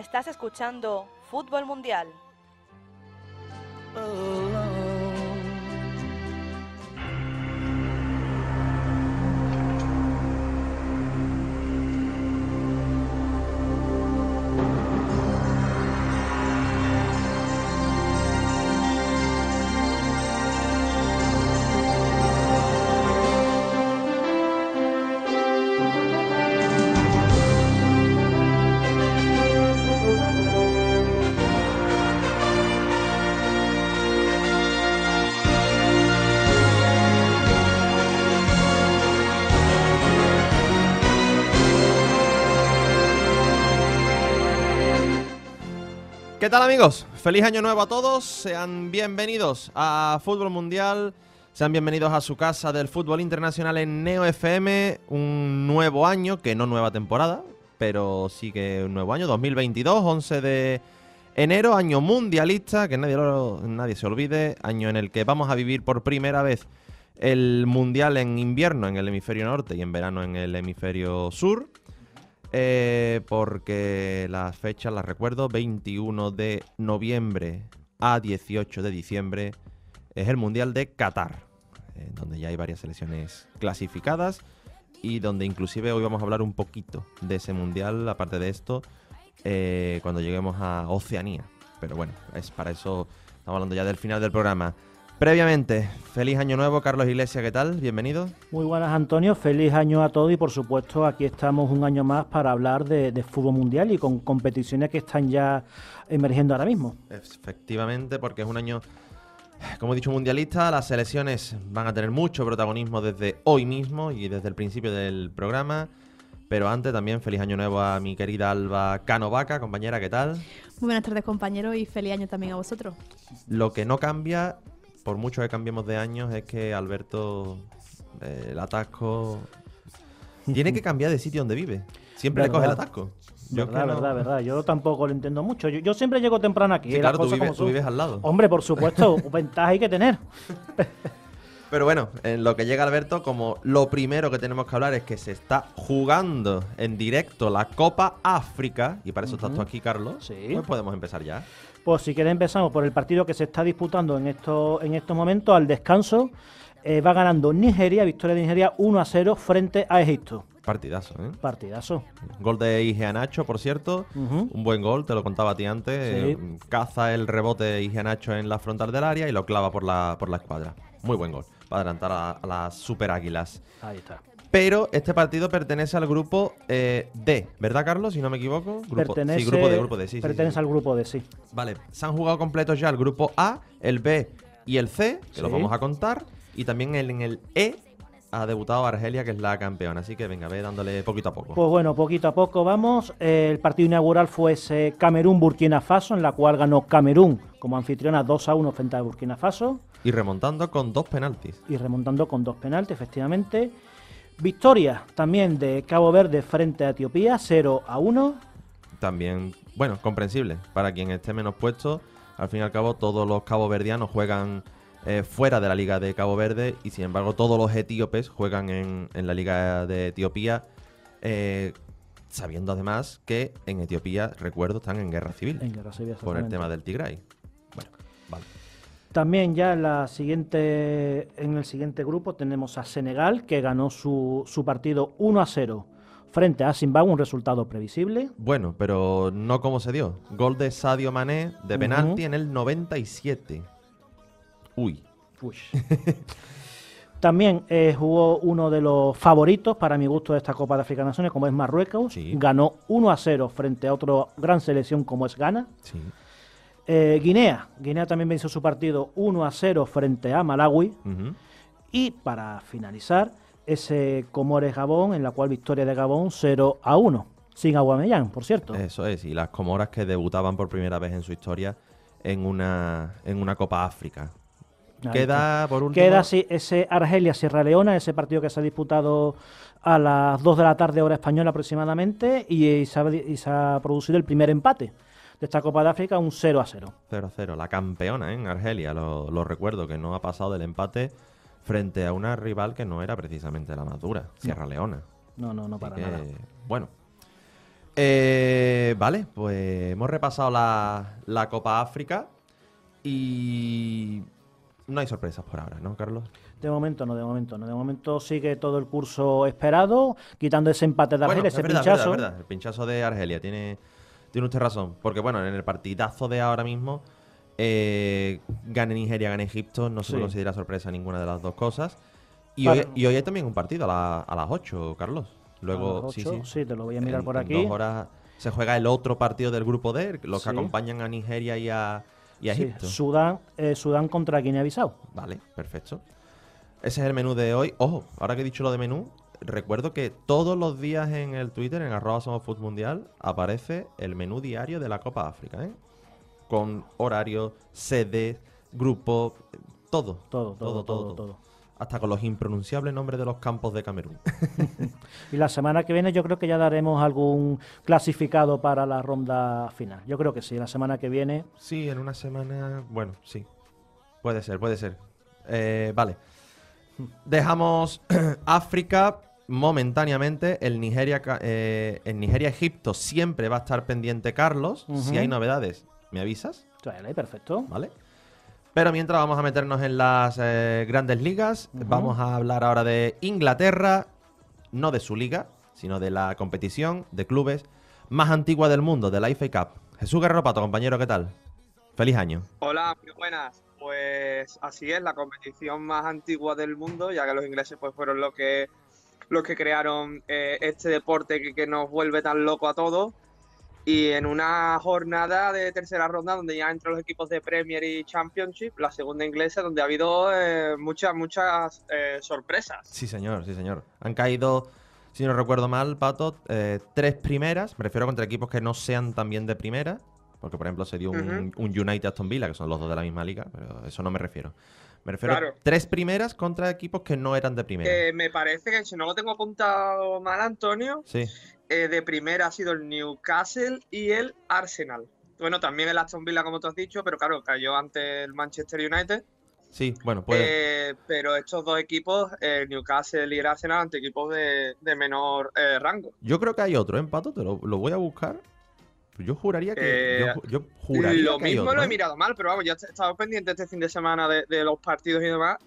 Estás escuchando Fútbol Mundial. Oh. ¿Qué tal amigos? Feliz año nuevo a todos, sean bienvenidos a Fútbol Mundial, sean bienvenidos a su casa del fútbol internacional en Neo FM, un nuevo año, que no nueva temporada, pero sí que un nuevo año, 2022, 11 de enero, año mundialista, que nadie, nadie se olvide, año en el que vamos a vivir por primera vez el mundial en invierno en el hemisferio norte y en verano en el hemisferio sur. Eh, porque las fechas las recuerdo, 21 de noviembre a 18 de diciembre es el Mundial de Qatar, eh, donde ya hay varias selecciones clasificadas y donde inclusive hoy vamos a hablar un poquito de ese Mundial, aparte de esto, eh, cuando lleguemos a Oceanía. Pero bueno, es para eso estamos hablando ya del final del programa. Previamente, feliz año nuevo, Carlos Iglesias, ¿qué tal? Bienvenido. Muy buenas, Antonio, feliz año a todos y por supuesto aquí estamos un año más para hablar de, fútbol mundial y con competiciones que están ya emergiendo ahora mismo. Efectivamente, porque es un año como he dicho, mundialista, las selecciones van a tener mucho protagonismo desde hoy mismo y desde el principio del programa. Pero antes también feliz año nuevo a mi querida Alba Canovaca, compañera, ¿qué tal? Muy buenas tardes, compañero, y feliz año también a vosotros. Lo que no cambia por mucho que cambiemos de años, es que Alberto, eh, el atasco, tiene que cambiar de sitio donde vive. Siempre le coge el atasco. Yo verdad, no... verdad, verdad. Yo tampoco lo entiendo mucho. Yo, siempre llego temprano aquí. Eh, claro, tú, vives al lado. Hombre, por supuesto, ventaja hay que tener. Pero bueno, en lo que llega Alberto, como lo primero que tenemos que hablar es que se está jugando en directo la Copa África, y para eso estás tú aquí, Carlos, sí. pues podemos empezar ya. Pues si queréis empezamos por el partido que se está disputando en estos, en estos momentos, al descanso. Eh, va ganando Nigeria, victoria de Nigeria 1 a 0 frente a Egipto. Partidazo, ¿eh? Partidazo. Gol de Igea Nacho, por cierto. Un buen gol, te lo contaba a ti antes. Eh, caza el rebote de Igea Nacho en la frontal del área y lo clava por la, por la escuadra. Muy buen gol. Para adelantar a, a las super águilas. Ahí está. Pero este partido pertenece al grupo eh, D, ¿verdad, Carlos? Si no me equivoco. Grupo, pertenece, grupo D, Pertenece al grupo D, sí. Vale, se han jugado completos ya el grupo A, el B y el C, que los vamos a contar. Y también en el E ha debutado Argelia, que es la campeona. Así que venga, ve dándole poquito a poco. Pues bueno, poquito a poco vamos. el partido inaugural fue ese Camerún-Burkina Faso, en la cual ganó Camerún como anfitriona 2 a 1 frente a Burkina Faso. Y remontando con dos penaltis. Y remontando con dos penaltis, efectivamente. Victoria también de Cabo Verde frente a Etiopía, 0 a 1. También, bueno, comprensible. Para quien esté menos puesto, al fin y al cabo todos los caboverdianos juegan eh, fuera de la liga de Cabo Verde y sin embargo todos los etíopes juegan en, la liga de Etiopía. Eh, sabiendo además que en Etiopía, recuerdo, están en guerra civil. En guerra civil, Por el tema del Tigray. También ya en, la siguiente, en el siguiente grupo tenemos a Senegal, que ganó su, su partido 1 a 0 frente a Zimbabue, un resultado previsible. Bueno, pero no como se dio. Gol de Sadio Mané de penalti en el 97. Uy. También eh, jugó uno de los favoritos para mi gusto de esta Copa de África Naciones, como es Marruecos. Ganó 1 a 0 frente a otra gran selección como es Ghana. Sí. Eh, Guinea. Guinea también venció su partido 1 a 0 frente a Malawi. Y para finalizar, ese Comores-Gabón, en la cual victoria de Gabón 0 a 1. Sin Aguamellán, por cierto. Eso es, y las Comoras que debutaban por primera vez en su historia en una, en una Copa África. Queda por último. Queda ese Argelia-Sierra Leona, ese partido que se ha disputado a las 2 de la tarde, hora española aproximadamente, eh, y, se, ha, y se ha producido el primer empate de esta Copa de África, un 0 a 0. 0 a 0. La campeona en Argelia, lo, recuerdo, que no ha pasado del empate frente a una rival que no era precisamente la madura, Sierra Leona. No, no, no para nada. Bueno. Eh, vale, pues hemos repasado la, la, Copa África y no hay sorpresas por ahora, ¿no, Carlos? De momento no, de momento no. De momento sigue todo el curso esperado, quitando ese empate de Argelia, ese verdad, pinchazo. verdad. El pinchazo de Argelia tiene tiene usted razón. Porque bueno, en el partidazo de ahora mismo, eh, gane Nigeria, gane Egipto, no se considera sorpresa ninguna de las dos cosas. Y, hoy, hay también un partido a, las 8, Carlos. Luego, sí, sí. te lo voy a mirar por aquí. En dos horas se juega el otro partido del grupo D, los que acompañan a Nigeria y a, y Egipto. Sudán, eh, Sudán contra Guinea-Bissau. Vale, perfecto. Ese es el menú de hoy. Ojo, ahora que he dicho lo de menú, recuerdo que todos los días en el Twitter, en arroba somos Food mundial, aparece el menú diario de la Copa África, ¿eh? Con horario, sede, grupo, todo. Todo, todo, todo, todo. Hasta con los impronunciables nombres de los campos de Camerún. y la semana que viene yo creo que ya daremos algún clasificado para la ronda final. Yo creo que sí, la semana que viene. Sí, en una semana, bueno, sí. Puede ser, puede ser. Eh, vale. Hmm. Dejamos África momentáneamente el eh, Nigeria, Egipto siempre va a estar pendiente Carlos. Si hay novedades, me avisas. perfecto. Vale. Pero mientras vamos a meternos en las eh, grandes ligas, vamos a hablar ahora de Inglaterra, no de su liga, sino de la competición de clubes más antigua del mundo, de la FA Cup. Jesús Guerrero Pato, compañero, ¿qué tal? Feliz año. Hola, muy buenas. Pues así es, la competición más antigua del mundo, ya que los ingleses pues fueron los que los que crearon eh, este deporte que, nos vuelve tan loco a todos. Y en una jornada de tercera ronda donde ya entran los equipos de Premier y Championship, la segunda inglesa, donde ha habido eh, muchas, muchas eh, sorpresas. Sí, señor, sí, señor. Han caído, si no recuerdo mal, Pato, tres primeras, me refiero contra equipos que no sean también de primera, porque por ejemplo se dio un, United Aston Villa, que son los dos de la misma liga, pero eso no me refiero. Me refiero a tres primeras contra equipos que no eran de primera. Eh, me parece que, si no lo tengo apuntado mal, Antonio, eh, de primera ha sido el Newcastle y el Arsenal. Bueno, también el Aston Villa, como tú has dicho, pero claro, cayó ante el Manchester United. Sí, bueno, pues. pero estos dos equipos, el Newcastle y el Arsenal, ante equipos de, menor rango. Yo creo que hay otro, empate, te lo voy a buscar pues yo juraría que. Eh, lo mismo lo he mirado mal, pero vamos, ya he estado pendiente este fin de semana de, los partidos y demás.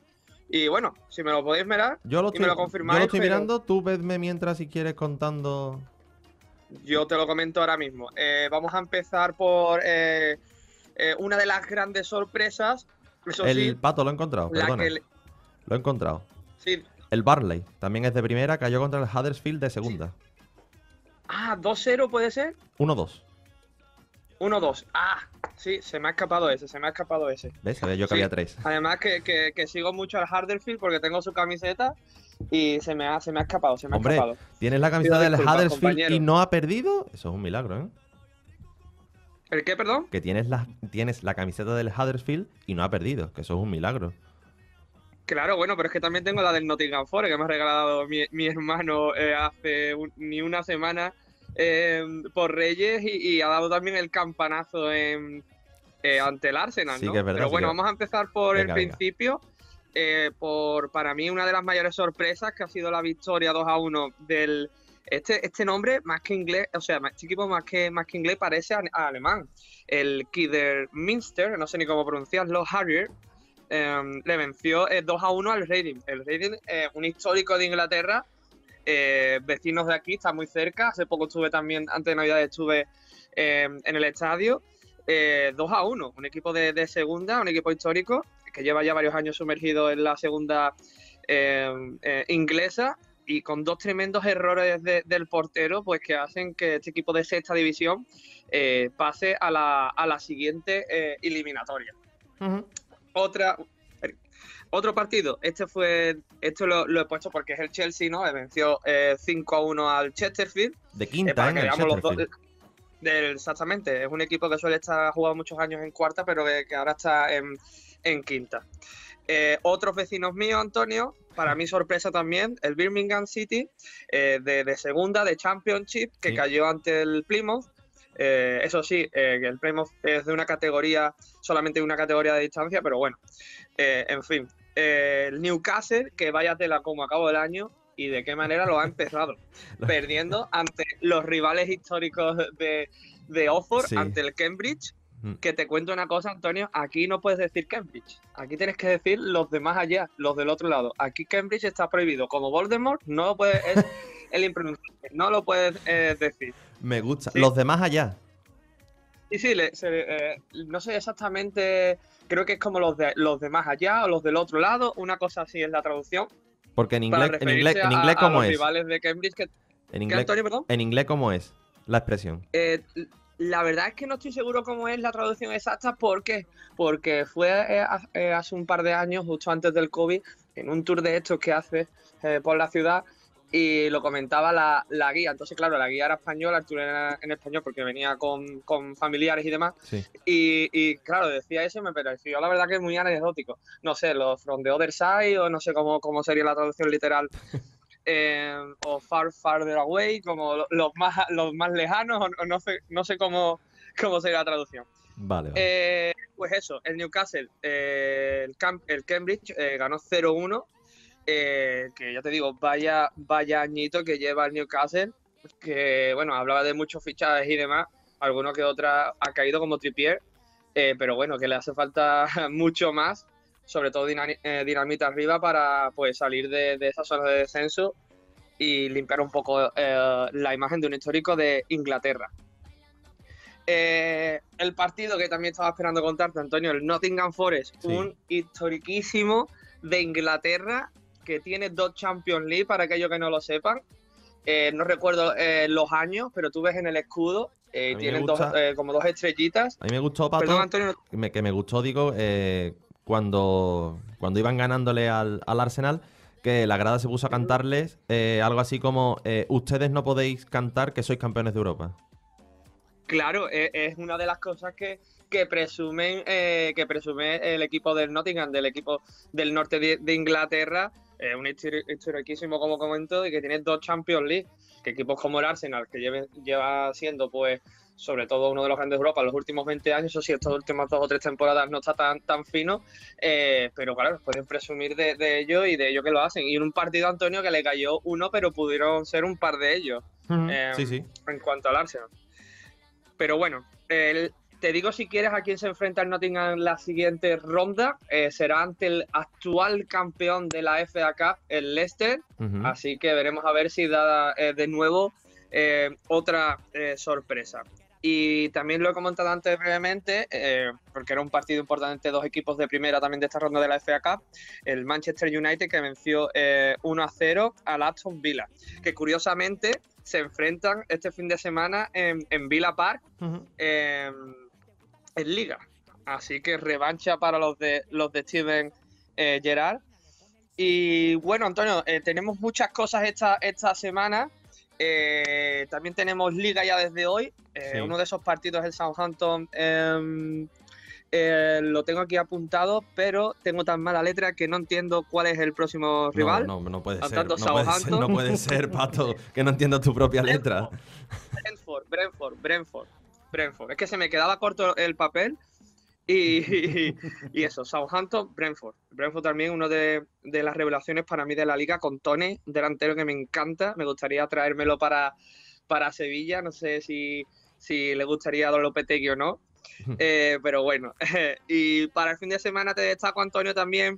Y bueno, si me lo podéis mirar yo lo estoy, Yo lo estoy mirando, tú vedme mientras si quieres contando. Yo te lo comento ahora mismo. Eh, vamos a empezar por eh, una de las grandes sorpresas. el pato lo he encontrado, perdón Lo he encontrado. Sí. El Barley también es de primera, cayó contra el Huddersfield de segunda. Ah, 2-0 puede ser. 1-2. Uno, dos. Ah, sí, se me ha escapado ese, se me ha escapado ese. ¿Ves? yo que había tres. Además que, sigo mucho al Huddersfield porque tengo su camiseta y se me ha, se me ha escapado, se me Hombre, ha escapado. ¿Tienes la camiseta del Huddersfield y no ha perdido? Eso es un milagro, ¿eh? ¿El qué, perdón? Que tienes la, tienes la camiseta del Huddersfield y no ha perdido, que eso es un milagro. Claro, bueno, pero es que también tengo la del Nottingham Forest que me ha regalado mi, hermano eh, hace ni una semana Em, por Reyes y, ha dado también el campanazo en, eh, ante el Arsenal, Pero bueno, vamos a empezar por el principio. Eh, por para mí una de las mayores sorpresas que ha sido la victoria 2 a 1 del este, este nombre más que inglés, o sea, este equipo más que más que inglés parece alemán. El Kiderminster no sé ni cómo pronunciarlo, Harrier, em, le venció 2 eh, a 1 al Reading. El Reading, un histórico de Inglaterra, eh, vecinos de aquí, está muy cerca. Hace poco estuve también, antes de Navidad estuve eh, en el estadio. Eh, 2 a 1, un equipo de, segunda, un equipo histórico que lleva ya varios años sumergido en la segunda eh, inglesa y con dos tremendos errores del portero, pues que hacen que este equipo de sexta división pase a la, siguiente eliminatoria. Otra, otro partido, este fue, esto lo, he puesto porque es el Chelsea, ¿no? Venció 5 eh, a 1 al Chesterfield. De quinta, eh, exactamente, es un equipo que suele estar jugado muchos años en cuarta, pero que, ahora está en, quinta. Eh, otros vecinos míos, Antonio, para mi sorpresa también, el Birmingham City, eh, de, segunda, de Championship, que cayó ante el Plymouth. eso sí, el Plymouth es de una categoría, solamente una categoría de distancia, pero bueno, en fin. Eh, el Newcastle, que vaya la como cabo el año y de qué manera lo ha empezado, perdiendo ante los rivales históricos de, de Oxford, ante el Cambridge. Mm. Que te cuento una cosa, Antonio, aquí no puedes decir Cambridge, aquí tienes que decir los demás allá, los del otro lado. Aquí Cambridge está prohibido, como Voldemort no lo puedes, el impronunciable, no lo puedes eh, decir. Me gusta, los demás allá. Sí, sí, eh, no sé exactamente, creo que es como los de, los de más allá o los del otro lado, una cosa así es la traducción. Porque en inglés, en inglés, ¿cómo es? en inglés, cómo es la expresión? Eh, la verdad es que no estoy seguro cómo es la traducción exacta, ¿por qué? Porque fue eh, hace un par de años, justo antes del COVID, en un tour de estos que hace por la ciudad, y lo comentaba la, guía. Entonces, claro, la guía era española, era en español porque venía con, familiares y demás. Y, claro, decía eso y me pareció la verdad que es muy anecdótico. No sé, los From the Other Side o no sé cómo, sería la traducción literal. Eh, o Far Farther Away, como los más, los más lejanos, o no sé, no sé cómo, cómo sería la traducción. Vale. Eh, pues eso, el Newcastle, eh, el, el Cambridge ganó 0-1 eh, que ya te digo, vaya, vaya añito que lleva el Newcastle, que bueno, hablaba de muchos fichajes y demás, algunos que otra ha caído como tripier eh, pero bueno, que le hace falta mucho más, sobre todo eh, dinamita arriba para pues salir de, de esa zona de descenso y limpiar un poco la imagen de un histórico de Inglaterra. el partido que también estaba esperando contarte, Antonio, el Nottingham Forest, un historiquísimo de Inglaterra que tiene dos Champions League, para aquellos que no lo sepan. Eh, no recuerdo eh, los años, pero tú ves en el escudo, eh, tienen dos, como dos estrellitas. A mí me gustó, Pato, Que, me, gustó, digo, cuando, cuando iban ganándole al, al, Arsenal, que la grada se puso a cantarles algo así como, ustedes no podéis cantar que sois campeones de Europa. Claro, e, es una de las cosas que, que presumen que presume el equipo del Nottingham, del equipo del norte de Inglaterra, un historiquísimo, como comentó y que tiene dos Champions League, que equipos como el Arsenal, que lleva siendo, pues, sobre todo uno de los grandes de Europa en los últimos 20 años, o si estas últimas dos o tres temporadas no está tan, tan fino, eh, pero claro, pueden presumir de, ello y de ello que lo hacen. Y en un partido, Antonio, que le cayó uno, pero pudieron ser un par de ellos eh, sí, sí. en cuanto al Arsenal. Pero bueno, el, te digo si quieres a quién se enfrenta el Nottingham en la siguiente ronda. Eh, será ante el actual campeón de la FA Cup, el Leicester. Así que veremos a ver si da eh, de nuevo eh, otra sorpresa. Y también lo he comentado antes brevemente, porque era un partido importante, dos equipos de primera también de esta ronda de la FA Cup, el Manchester United que venció 1 a 0 al Aston Villa, que curiosamente se enfrentan este fin de semana en, en Villa Park en liga. Así que revancha para los de los de Steven eh, Gerard. Y bueno, Antonio, eh, tenemos muchas cosas esta, esta semana. Eh, también tenemos liga ya desde hoy. Uno de esos partidos es el Southampton. Em, lo tengo aquí apuntado, pero tengo tan mala letra que no entiendo cuál es el próximo rival. No, puede, ser, no puede ser. Pato, que no entiendo tu propia letra. Brentford, Brentford. Brentford. Brentford. Es que se me quedaba corto el papel. Y, eso, Southampton, Brentford. Brentford también una de, las revelaciones para mí de la liga con Tony, delantero que me encanta. Me gustaría traérmelo para, para Sevilla. No sé si, le gustaría a Don Lopetegui o no. Eh, pero bueno, y para el fin de semana te destaco, Antonio, también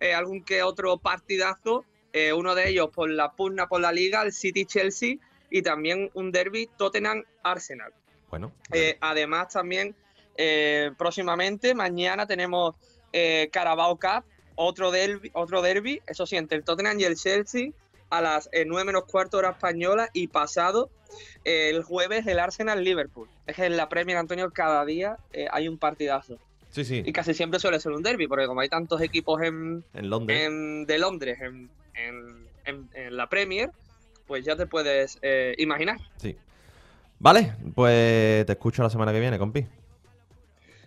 eh, algún que otro partidazo. Eh, uno de ellos por la pugna por la liga, el City-Chelsea, y también un derby Tottenham-Arsenal. Bueno. Eh, además, también eh, próximamente, mañana tenemos eh, Carabao Cup, otro derby, otro derby, eso sí, entre el Tottenham y el Chelsea a las 9 menos cuarto hora española y pasado el jueves el Arsenal-Liverpool. Es que en la Premier, Antonio, cada día hay un partidazo. Sí, sí. Y casi siempre suele ser un derby, porque como hay tantos equipos en, en Londres. En, de Londres en, la Premier, pues ya te puedes imaginar. Sí. Vale, pues te escucho la semana que viene, compi.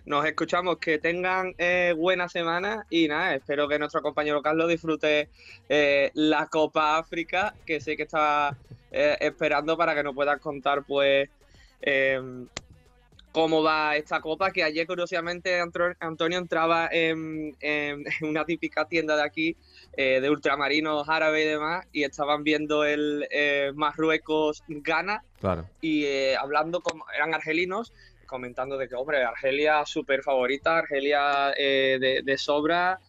Nos escuchamos, que tengan eh, buena semana y nada, espero que nuestro compañero Carlos disfrute eh, la Copa África, que sé que está eh, esperando para que nos puedas contar pues em, cómo va esta copa, que ayer curiosamente Antonio entraba en una típica tienda de aquí eh, de ultramarinos árabes y demás, y estaban viendo el eh, marruecos gana y eh, hablando, como eran argelinos, comentando de que, hombre, Argelia súper favorita, Argelia de, sobra,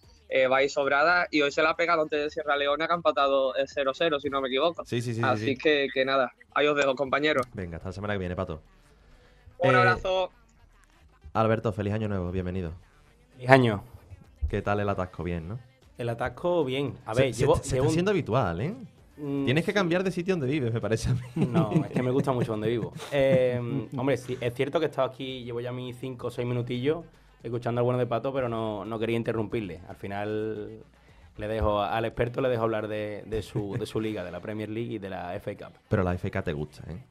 va y sobrada, y hoy se la ha pegado antes de Sierra Leona, que ha empatado 0-0, si no me equivoco. Sí, Así Que, que, nada, ahí os dejo, compañeros. Venga, hasta la semana que viene, Pato. Un abrazo. Alberto, feliz año nuevo, bienvenido. Feliz año. ¿Qué tal el atasco? Bien, ¿no? El atasco, bien. A ver, se, se, siendo habitual, ¿eh? Mm, Tienes que cambiar de sitio donde vives, me parece a mí. No, es que me gusta mucho donde vivo. Eh, hombre, es cierto que he estado aquí, llevo ya mis cinco o seis minutillos escuchando al bueno de Pato, pero no, quería interrumpirle. Al final le dejo al experto le dejo hablar de, su, de su liga, de la Premier League y de la FA Cup. Pero la FA Cup te gusta, ¿eh?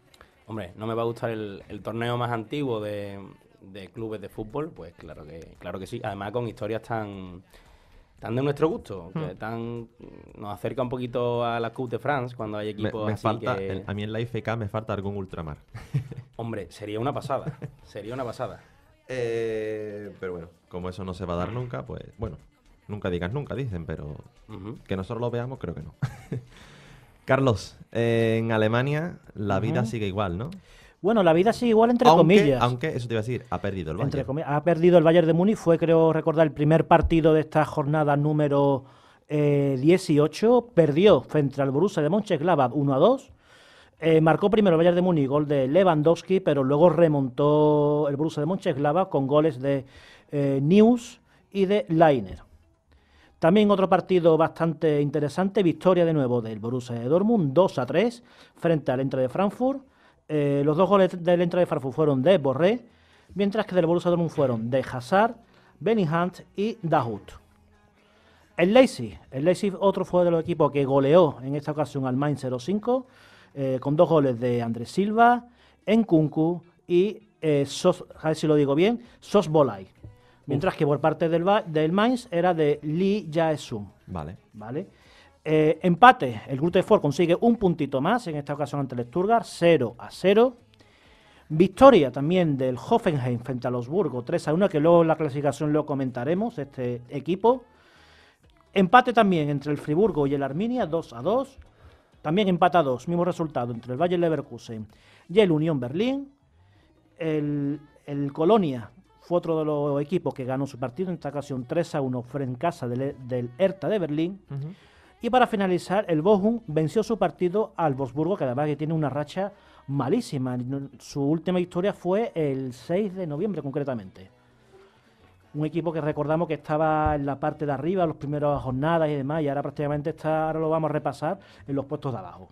Hombre, no me va a gustar el, torneo más antiguo de, de, clubes de fútbol, pues claro que, claro que sí. Además con historias tan, tan de nuestro gusto, hmm. que tan nos acerca un poquito a la Coupe de France cuando hay equipos así que... a mí en la IFK me falta algún ultramar. Hombre, sería una pasada, sería una pasada. Eh, pero bueno, como eso no se va a dar nunca, pues bueno, nunca digas nunca, dicen, pero que nosotros lo veamos creo que no. Carlos, en Alemania la vida sigue igual, ¿no? Bueno, la vida sigue igual entre comillas. Aunque, eso te iba a decir, ha perdido el entre ha perdido el Bayern de Múnich. Fue, creo recordar, el primer partido de esta jornada número 18. Eh, perdió frente al Borussia de Mönchengladbach 1 a 2. Eh, marcó primero el Bayern de Múnich, gol de Lewandowski, pero luego remontó el Borussia de Mönchengladbach con goles de eh, News y de Leiner También otro partido bastante interesante, victoria de nuevo del Borussia de Dortmund, 2 a 3 frente al Entre de Frankfurt. Eh, los dos goles del entra de Farfú fueron de Borré, mientras que del Borussia Dortmund fueron de Hazard, Benny Hunt y Dahut. El Leipzig, el Leipzig otro fue de los equipos que goleó en esta ocasión al Mainz 05 eh, con dos goles de Andrés Silva, Enkunku y eh, Sos, si lo digo bien, Bolay. Mientras que por parte del, del Mainz era de Lee Jaesung. Vale. Vale. Eh, empate, el de Ford consigue un puntito más, en esta ocasión ante el Stuttgart, 0 a 0. Victoria también del Hoffenheim frente a los 3 a 1, que luego en la clasificación lo comentaremos, este equipo. Empate también entre el Friburgo y el Arminia, 2 a 2. También empata a 2, mismo resultado entre el Bayern Leverkusen y el Unión Berlín. El, Colonia fue otro de los equipos que ganó su partido, en esta ocasión 3 a 1 frente en casa del, e, Erta de Berlín. Y para finalizar, el Bochum venció su partido al Wolfsburgo, que además que tiene una racha malísima. Su última victoria fue el 6 de noviembre concretamente. Un equipo que recordamos que estaba en la parte de arriba, las primeras jornadas y demás, y ahora prácticamente está, ahora lo vamos a repasar en los puestos de abajo.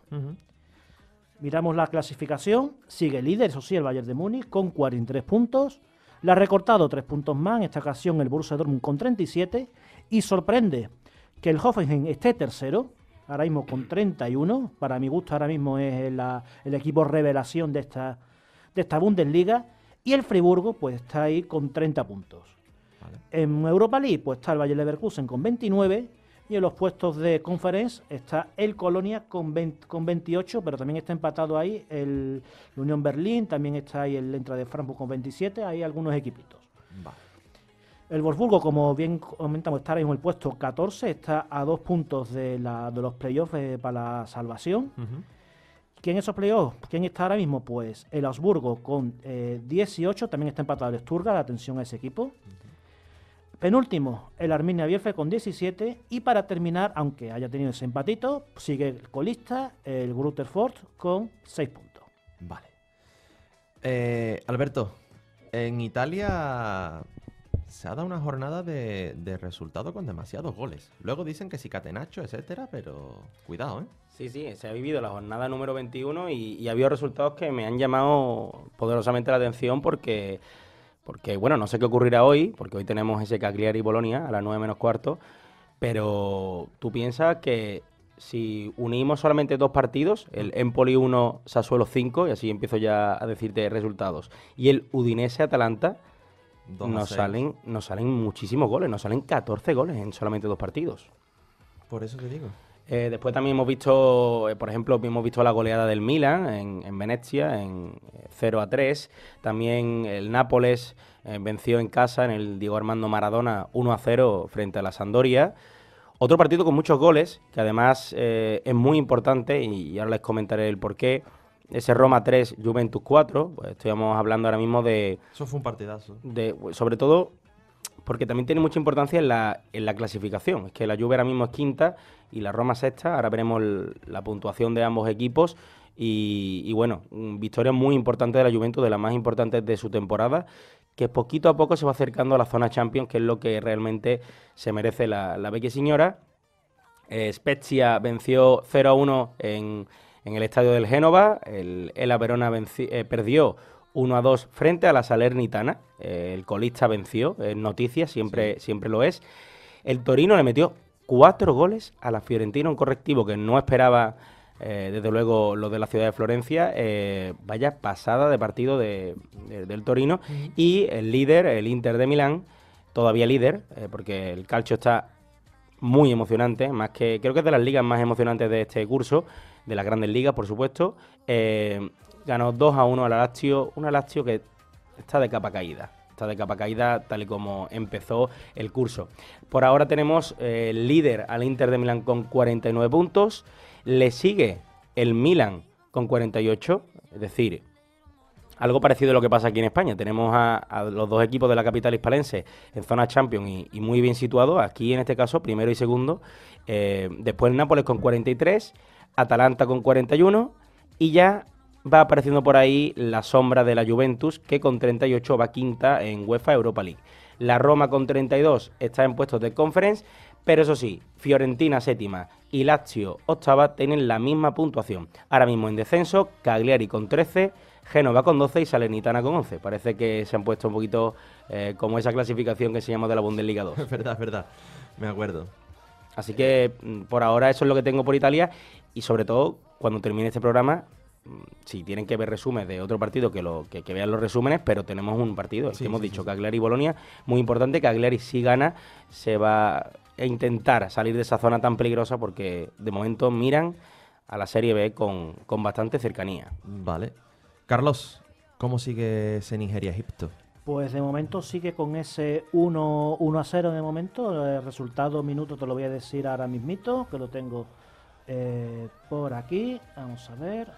Miramos la clasificación, sigue líder, eso sí, el Bayern de Múnich, con 43 puntos. Le ha recortado 3 puntos más, en esta ocasión el Borussia Dortmund con 37, y sorprende que el Hoffenheim esté tercero, ahora mismo con 31, para mi gusto ahora mismo es el equipo revelación de esta, de esta Bundesliga, y el Friburgo pues está ahí con 30 puntos. En Europa League pues está el Bayer Leverkusen con 29 y en los puestos de Conference está el Colonia con, 28, pero también está empatado ahí el, Unión Berlín, también está ahí el Entra de Frankfurt con 27, hay algunos equipitos. Vale. El Wolfsburgo, como bien comentamos, está ahora mismo en el puesto 14, está a dos puntos de, los playoffs eh, para la salvación. ¿Quién es ¿Quién esos playoffs? ¿Quién está ahora mismo? Pues el Augsburgo con 18, eh, también está empatado el la atención a ese equipo. Penúltimo, el Arminia Bielefeld con 17. Y para terminar, aunque haya tenido ese empatito, sigue el colista, el Grutterford, con 6 puntos. Vale. Eh, Alberto, en Italia se ha dado una jornada de, resultados con demasiados goles. Luego dicen que si Catenacho, etcétera, pero cuidado, ¿eh? Sí, sí, se ha vivido la jornada número 21 y, ha habido resultados que me han llamado poderosamente la atención porque, porque, bueno, no sé qué ocurrirá hoy, porque hoy tenemos ese Cagliari Bolonia a las 9 menos cuarto, pero tú piensas que si unimos solamente dos partidos, el Empoli 1, Sassuolo 5, y así empiezo ya a decirte resultados, y el Udinese Atalanta nos, salen, salen muchísimos goles, nos salen 14 goles en solamente dos partidos. Por eso te digo. Eh, después también hemos visto, eh, por ejemplo, hemos visto la goleada del Milan en, Venecia, en 0 eh, a 3. También el Nápoles venció en casa en el Diego Armando Maradona 1 a 0 frente a la Sandoria. Otro partido con muchos goles, que además es muy importante y, ahora les comentaré el porqué. qué ese Roma 3, Juventus 4, pues estuvimos hablando ahora mismo de... Eso fue un partidazo. De, pues, sobre todo porque también tiene mucha importancia en la, la clasificación. Es que la Juve ahora mismo es quinta y la Roma sexta. Ahora veremos la puntuación de ambos equipos. Y, y, bueno, mm, victoria muy importante de la Juventus, de las más importantes de su temporada, que poquito a poco se va acercando a la zona Champions, que es lo que realmente se merece la, la vecchia señora. Eh, Spezia venció 0-1 en, en el estadio del Génova, el, el Verona eh, perdió 1 a 2 frente a la Salernitana. Eh, el colista venció, es noticia, siempre, siempre lo es. El Torino le metió cuatro goles a la Fiorentina, un correctivo que no esperaba, eh, desde luego, los de la ciudad de Florencia. vaya pasada de partido del Torino. Y el líder, el Inter de Milán, todavía líder, porque el calcio está muy emocionante, más que creo que es de las ligas más emocionantes de este curso de las grandes ligas, por supuesto. Eh, ganó 2 a 1 al Lazio, un Lazio que está de capa caída. Está de capa caída tal y como empezó el curso. Por ahora tenemos eh, el líder al Inter de Milán con 49 puntos. Le sigue el Milan con 48. Es decir, algo parecido a lo que pasa aquí en España. Tenemos a, los dos equipos de la capital hispalense en zona Champions y, muy bien situados. Aquí en este caso, primero y segundo. Eh, después el Nápoles con 43 Atalanta con 41 y ya va apareciendo por ahí la sombra de la Juventus que con 38 va quinta en UEFA Europa League. La Roma con 32 está en puestos de conference, pero eso sí, Fiorentina séptima y Lazio octava tienen la misma puntuación. Ahora mismo en descenso, Cagliari con 13, Génova con 12 y Salernitana con 11. Parece que se han puesto un poquito eh, como esa clasificación que se llama de la Bundesliga 2. Es verdad, es verdad, me acuerdo. Así que mm, por ahora eso es lo que tengo por Italia y sobre todo, cuando termine este programa, mm, si tienen que ver resúmenes de otro partido, que, lo, que, vean los resúmenes, pero tenemos un partido, hemos dicho, que Cagliari y Bolonia, muy importante, que Cagliari si gana, se va a intentar salir de esa zona tan peligrosa porque de momento miran a la Serie B con, bastante cercanía. Vale. Carlos, ¿cómo sigue ese Nigeria-Egipto? Pues de momento sigue con ese 1, 1 a 0 de momento, el resultado minuto te lo voy a decir ahora mismito, que lo tengo eh, por aquí, vamos a ver.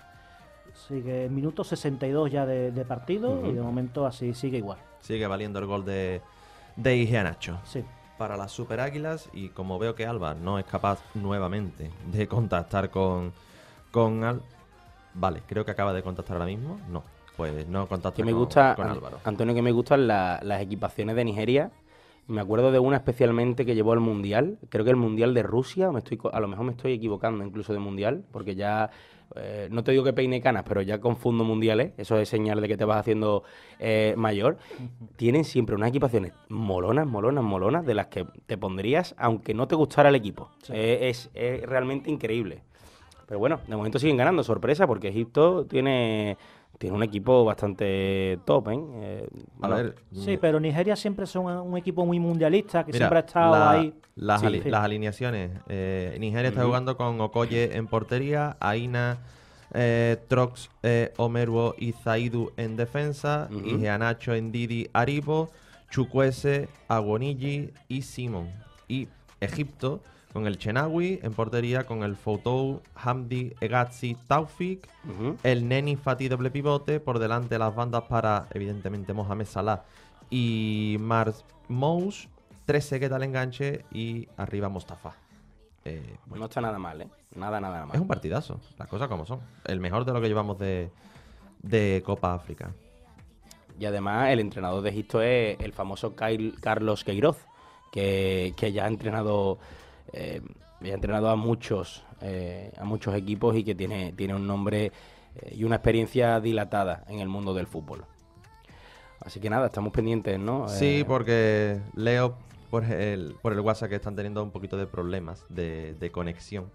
Sigue minuto 62 ya de, partido y de momento así sigue igual. Sigue valiendo el gol de, de Igea Nacho. Sí. Para las Super Águilas y como veo que Alba no es capaz nuevamente de contactar con, con Al... Vale, creo que acaba de contactar ahora mismo. No, pues no contacta con, Álvaro. Antonio, que me gustan las equipaciones de Nigeria me acuerdo de una especialmente que llevó al Mundial, creo que el Mundial de Rusia, me estoy, a lo mejor me estoy equivocando incluso de Mundial, porque ya, eh, no te digo que peine canas, pero ya confundo Mundiales, eso es señal de que te vas haciendo eh, mayor. Tienen siempre unas equipaciones molonas, molonas, molonas, de las que te pondrías aunque no te gustara el equipo. Eh, es realmente increíble. Pero bueno, de momento siguen ganando, sorpresa, porque Egipto tiene tiene un equipo bastante top, ¿eh? eh sí, mm. pero Nigeria siempre son un equipo muy mundialista, que siempre ha estado ahí. Las, alineaciones. Eh, Nigeria está jugando con Okoye en portería, Aina, eh, Trox, Omeruo y Zaidu en defensa, y Anacho en Didi, Aribo, Chukwese, Aguonigi y Simon. Y Egipto con el Chenawi, en portería con el Foutou, Hamdi, Egazi, Taufik, el Neni Fatih doble pivote, por delante las bandas para, evidentemente, Mohamed Salah y Mars Mous, 13 que tal enganche y arriba Mostafa. Eh, no está nada mal, ¿eh? Nada, nada mal. Es un partidazo, las cosas como son. El mejor de lo que llevamos de, Copa África. Y además el entrenador de Egipto es el famoso Kyle Carlos Queiroz, que, que ya ha entrenado eh, ha entrenado a muchos, eh, a muchos equipos y que tiene, tiene un nombre eh, y una experiencia dilatada en el mundo del fútbol. Así que nada, estamos pendientes, ¿no? Sí, eh, porque Leo, por el, WhatsApp, que están teniendo un poquito de problemas de, conexión.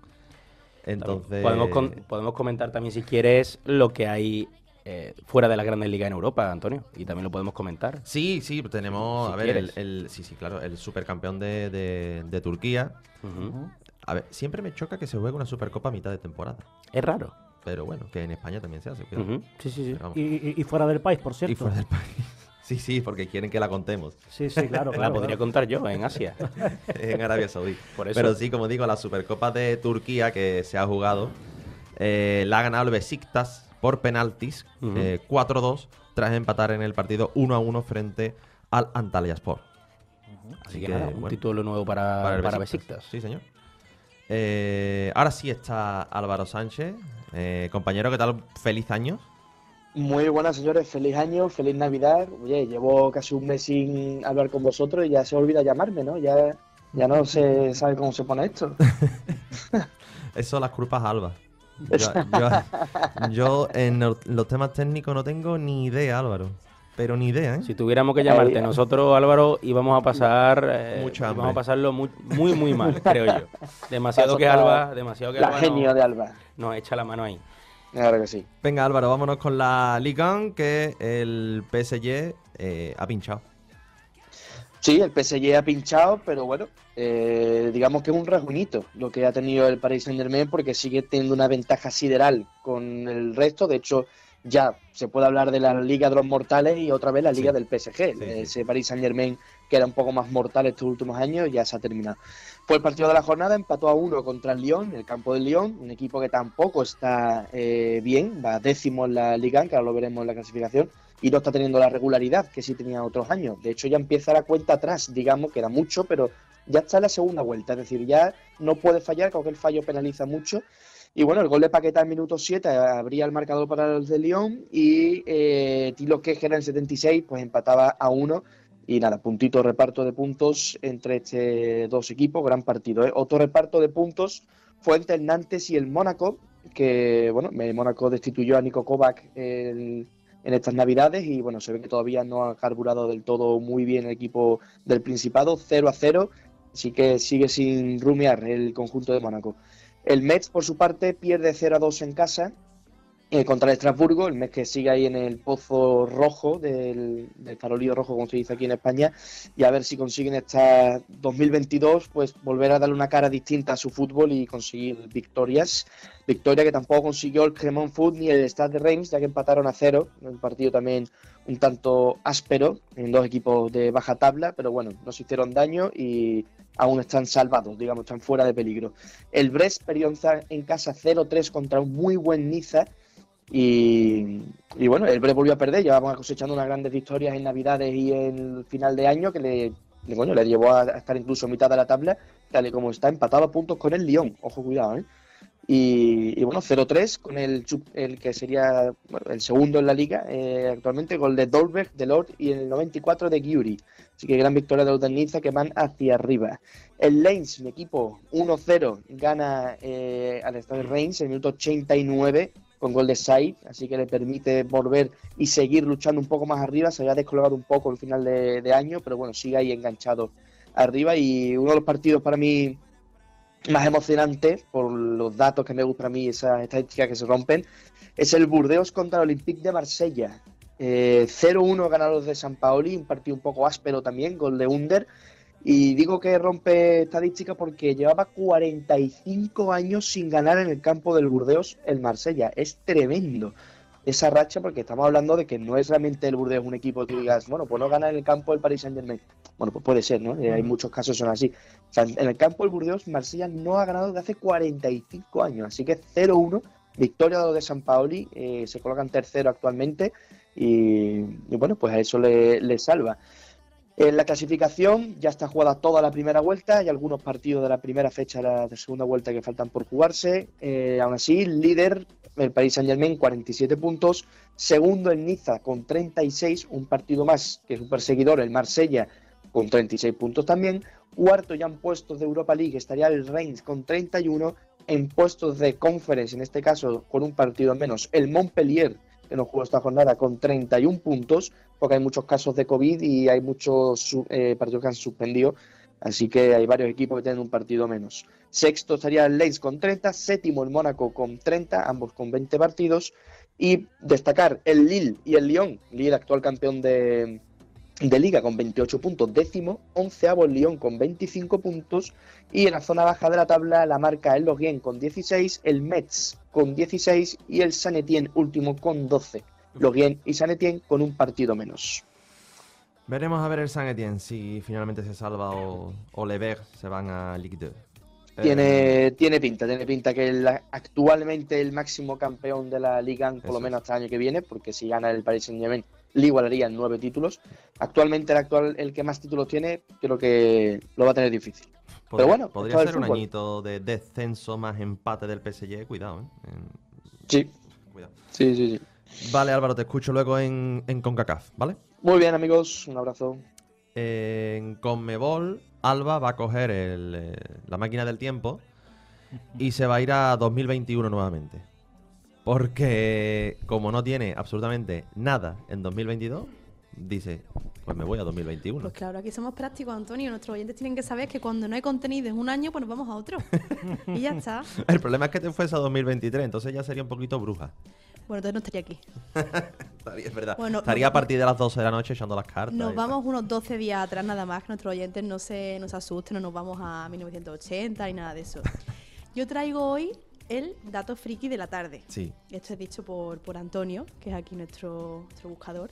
Entonces... podemos, comentar también, si quieres, lo que hay eh, fuera de la grandes liga en Europa, Antonio, y también lo podemos comentar. Sí, sí, tenemos, a ver, el, sí, sí, claro, el supercampeón de, Turquía. A ver, siempre me choca que se juegue una supercopa a mitad de temporada. Es raro. Pero bueno, que en España también se hace. Sí, sí, sí. Y, fuera del país, por cierto. Y fuera del país. Sí, sí, porque quieren que la contemos. Sí, sí, claro. la podría contar yo en Asia. en Arabia Saudí. Por eso. Pero sí, como digo, la Supercopa de Turquía que se ha jugado, eh, la ha ganado el Besiktas, por penaltis, 4-2, eh, tras empatar en el partido 1-1 frente al Antalyaspor. Así, que, nada, un título nuevo para, Besiktas. Sí, señor. Eh, ahora sí está Álvaro Sánchez. Eh, compañero, ¿qué tal? Feliz año. Muy buenas, señores. Feliz año, feliz Navidad. Oye, llevo casi un mes sin hablar con vosotros y ya se olvida llamarme, ¿no? Ya, ya no se sabe cómo se pone esto. Eso las culpas Alba. Yo, en los temas técnicos no tengo ni idea, Álvaro pero ni idea, ¿eh? Si tuviéramos que llamarte nosotros, Álvaro, íbamos a pasar... Eh, a pasarlo muy, muy, mal, creo yo. Demasiado que Alba... Demasiado que la genio de Alba. Nos echa la mano ahí. Claro que sí. Venga, Álvaro, vámonos con la Ligan, que el PSG eh, ha pinchado. Sí, el PSG ha pinchado, pero bueno, eh, digamos que es un rasguñito lo que ha tenido el Paris Saint-Germain porque sigue teniendo una ventaja sideral con el resto. De hecho, ya se puede hablar de la Liga de los Mortales y otra vez la Liga del PSG. Ese Paris Saint-Germain, que era un poco más mortal estos últimos años, ya se ha terminado. Pues el partido de la jornada empató a uno contra el Lyon, el campo del Lyon, un equipo que tampoco está eh, bien, va décimo en la Liga, que ahora lo veremos en la clasificación y no está teniendo la regularidad que sí tenía otros años. De hecho, ya empieza la cuenta atrás, digamos, que era mucho, pero ya está la segunda vuelta. Es decir, ya no puede fallar, porque que el fallo penaliza mucho. Y bueno, el gol de Paquetá en minuto 7 eh, abría el marcador para los de León y eh, Tilo Quejera en 76 pues empataba a uno. Y nada, puntito reparto de puntos entre estos dos equipos, gran partido. ¿eh? Otro reparto de puntos fue entre el Nantes y el Mónaco, que bueno, el Mónaco destituyó a Nico Kovac el en estas navidades y bueno, se ve que todavía no ha carburado del todo muy bien el equipo del Principado, 0 a 0, así que sigue sin rumiar el conjunto de Mónaco. El Metz, por su parte, pierde 0 a 2 en casa eh, contra el Estrasburgo, el mes que sigue ahí en el pozo rojo del, del rojo, como se dice aquí en España, y a ver si consiguen esta 2022, pues volver a darle una cara distinta a su fútbol y conseguir victorias. Victoria que tampoco consiguió el Cremon Foot ni el Stade de Reims, ya que empataron a cero, un partido también un tanto áspero en dos equipos de baja tabla, pero bueno, no se hicieron daño y aún están salvados, digamos, están fuera de peligro. El Brest perdió en casa 0-3 contra un muy buen Niza y, bueno, el Bre volvió a perder, llevábamos cosechando unas grandes victorias en Navidades y en final de año que le, bueno, le llevó a estar incluso a mitad de la tabla, tal y como está, empatado a puntos con el Lyon, ojo cuidado, ¿eh? Y, bueno, 0-3 con el, el que sería el segundo en la liga eh, actualmente, gol de Dolberg, de Lord y el 94 de Gyuri. Así que gran victoria de los que van hacia arriba. El Lens, mi equipo, 1-0, gana eh, al Estadio Reims en el minuto 89 con gol de Sai, así que le permite volver y seguir luchando un poco más arriba. Se había descolgado un poco el final de, año, pero bueno, sigue ahí enganchado arriba. Y uno de los partidos para mí más emocionantes, por los datos que me gustan a mí, esas estadísticas que se rompen, es el Burdeos contra el Olympique de Marsella. 0-1 eh, ganados de San Paoli, un partido un poco áspero también, gol de Under. Y digo que rompe estadística porque llevaba 45 años sin ganar en el campo del Burdeos el Marsella. Es tremendo esa racha porque estamos hablando de que no es realmente el Burdeos un equipo que digas, bueno, pues no gana en el campo el Paris Saint Germain. Bueno, pues puede ser, ¿no? Eh, hay mm. muchos casos que son así. en el campo del Burdeos, Marsella no ha ganado desde hace 45 años. Así que 0-1, victoria de San Paoli, eh, se colocan tercero actualmente y, bueno, pues a eso le salva. En la clasificación ya está jugada toda la primera vuelta Hay algunos partidos de la primera fecha de segunda vuelta que faltan por jugarse. Eh, aún así, líder el Paris Saint Germain, 47 puntos. Segundo el Niza con 36, un partido más que su perseguidor, el Marsella, con 36 puntos también. Cuarto ya en puestos de Europa League estaría el Reims con 31. En puestos de Conference, en este caso con un partido menos, el Montpellier que no jugó esta jornada con 31 puntos, porque hay muchos casos de COVID y hay muchos eh, partidos que han suspendido. Así que hay varios equipos que tienen un partido menos. Sexto estaría el Leeds con 30, séptimo el Mónaco con 30, ambos con 20 partidos. Y destacar el Lille y el Lyon, Lille actual campeón de, de Liga con 28 puntos, décimo, onceavo el Lyon con 25 puntos y en la zona baja de la tabla la marca el Loguien con 16, el Metz con 16 y el Sanetien último con 12. Loguien y Sanetien con un partido menos. Veremos a ver el Sanetien si finalmente se salva o, Lever se van a Ligue 2. Tiene, eh, tiene pinta, tiene pinta que actualmente el máximo campeón de la Liga, por lo menos hasta el año que viene, porque si gana el Paris Saint-Germain le igualaría nueve títulos. Actualmente el actual, el que más títulos tiene, creo que lo va a tener difícil. Pero bueno, podría ser un añito de descenso más empate del PSG, cuidado, ¿eh? Sí. Cuidado. Sí, sí, sí. Vale, Álvaro, te escucho luego en, CONCACAF, ¿vale? Muy bien, amigos, un abrazo. En Conmebol, Alba va a coger eh, la máquina del tiempo y se va a ir a 2021 nuevamente. Porque como no tiene absolutamente nada en 2022, dice, pues me voy a 2021. Pues claro, aquí somos prácticos, Antonio. Nuestros oyentes tienen que saber que cuando no hay contenido en un año, pues nos vamos a otro. y ya está. El problema es que te fuese a 2023, entonces ya sería un poquito bruja. Bueno, entonces no estaría aquí. estaría, es verdad. estaría a partir de las 12 de la noche echando las cartas. Nos vamos unos 12 días atrás nada más, que nuestros oyentes no se nos asusten, no nos vamos a 1980 y nada de eso. Yo traigo hoy el dato friki de la tarde. Sí. Esto es dicho por, por Antonio, que es aquí nuestro, buscador.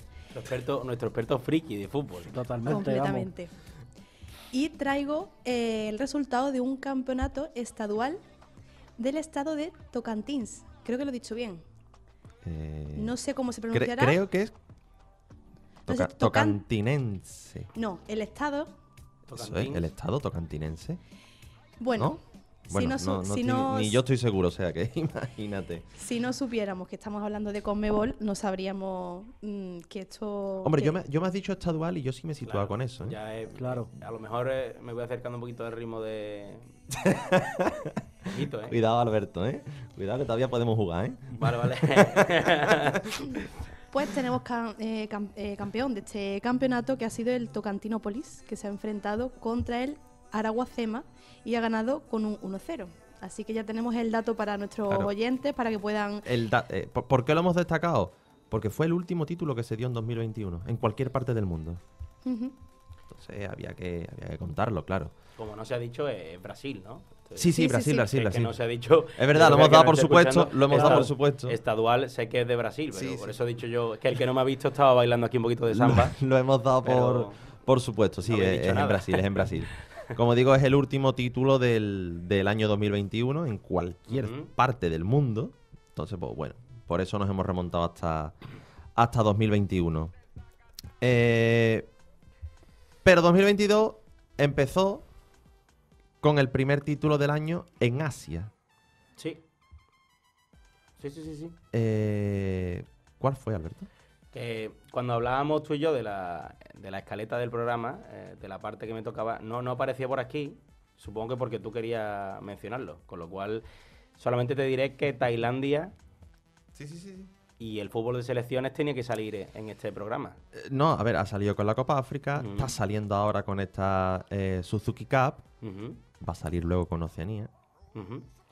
Nuestro experto, friki de fútbol. Totalmente. Completamente. Y traigo eh, el resultado de un campeonato estadual del estado de Tocantins. Creo que lo he dicho bien. Eh, no sé cómo se pronunciará. creo que es tocantinense. No, el estado. el estado tocantinense. Bueno, bueno, ni, yo estoy seguro, o sea que imagínate. Si no supiéramos que estamos hablando de Conmebol, no sabríamos mm, que esto. Hombre, Yo, me, has dicho estadual y yo sí me he situado con eso. ¿eh? Ya claro. Eh, a lo mejor eh, me voy acercando un poquito al ritmo de. Cuidado, Alberto, ¿eh? Cuidado que todavía podemos jugar, ¿eh? Vale, vale. Pues tenemos campeón de este campeonato que ha sido el Tocantinopolis, que se ha enfrentado contra el Araguacema y ha ganado con un 1-0. Así que ya tenemos el dato para nuestros oyentes, para que puedan... El eh, ¿Por qué lo hemos destacado? Porque fue el último título que se dio en 2021, en cualquier parte del mundo. Entonces había que, contarlo, claro. Como no se ha dicho, es eh, Brasil, ¿no? sí, sí, Brasil, sí, Brasil, Es ha dicho. Es verdad, lo hemos dado por supuesto. Lo hemos dado por supuesto. estadual sé que es de Brasil, pero por eso he dicho yo que el que no me ha visto estaba bailando aquí un poquito de samba. lo, hemos dado por, por supuesto, sí, es en Brasil, es en Brasil. Como digo, es el último título del, año 2021 en cualquier parte del mundo. Entonces, pues, bueno, por eso nos hemos remontado hasta, hasta 2021. Eh, pero 2022 empezó con el primer título del año en Asia. Sí. Sí, sí, sí, sí. Eh, ¿Cuál fue, Alberto? cuando hablábamos tú y yo de la, de la escaleta del programa, eh, de la parte que me tocaba, no, no aparecía por aquí, supongo que porque tú querías mencionarlo, con lo cual solamente te diré que Tailandia... Y el fútbol de selecciones tenía que salir en este programa. Eh, no, a ver, ha salido con la Copa África, está saliendo ahora con esta eh, Suzuki Cup, va a salir luego con Oceanía.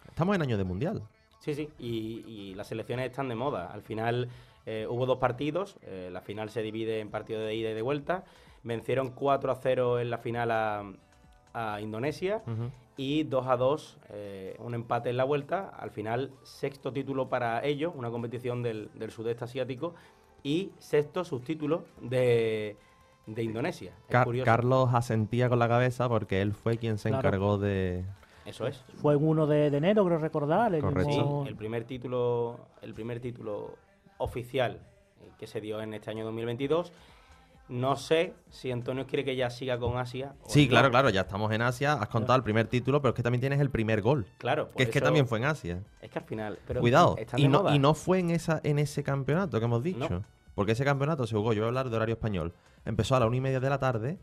Estamos en año de mundial. Sí, sí, y las selecciones están de moda. Al final, eh, hubo dos partidos, eh, la final se divide en partido de ida y de vuelta. Vencieron 4 a 0 en la final a, Indonesia y 2 a 2, eh, un empate en la vuelta. Al final, sexto título para ellos, una competición del, sudeste asiático y sexto subtítulo de, Indonesia. Carlos asentía con la cabeza porque él fue quien se encargó de, eso es. Fue en 1 de, enero, creo recordar. El, el primer título, el primer título oficial que se dio en este año 2022. No sé si Antonio quiere que ya siga con Asia. sí, claro, claro, ya estamos en Asia. Has contado el primer título, pero es que también tienes el primer gol. Claro. Que es que también fue en Asia. Es que al final. Cuidado. Y no, y no fue en, esa, en ese campeonato que hemos dicho. Porque ese campeonato se jugó, yo voy a hablar de horario español. Empezó a las 1 y media de la tarde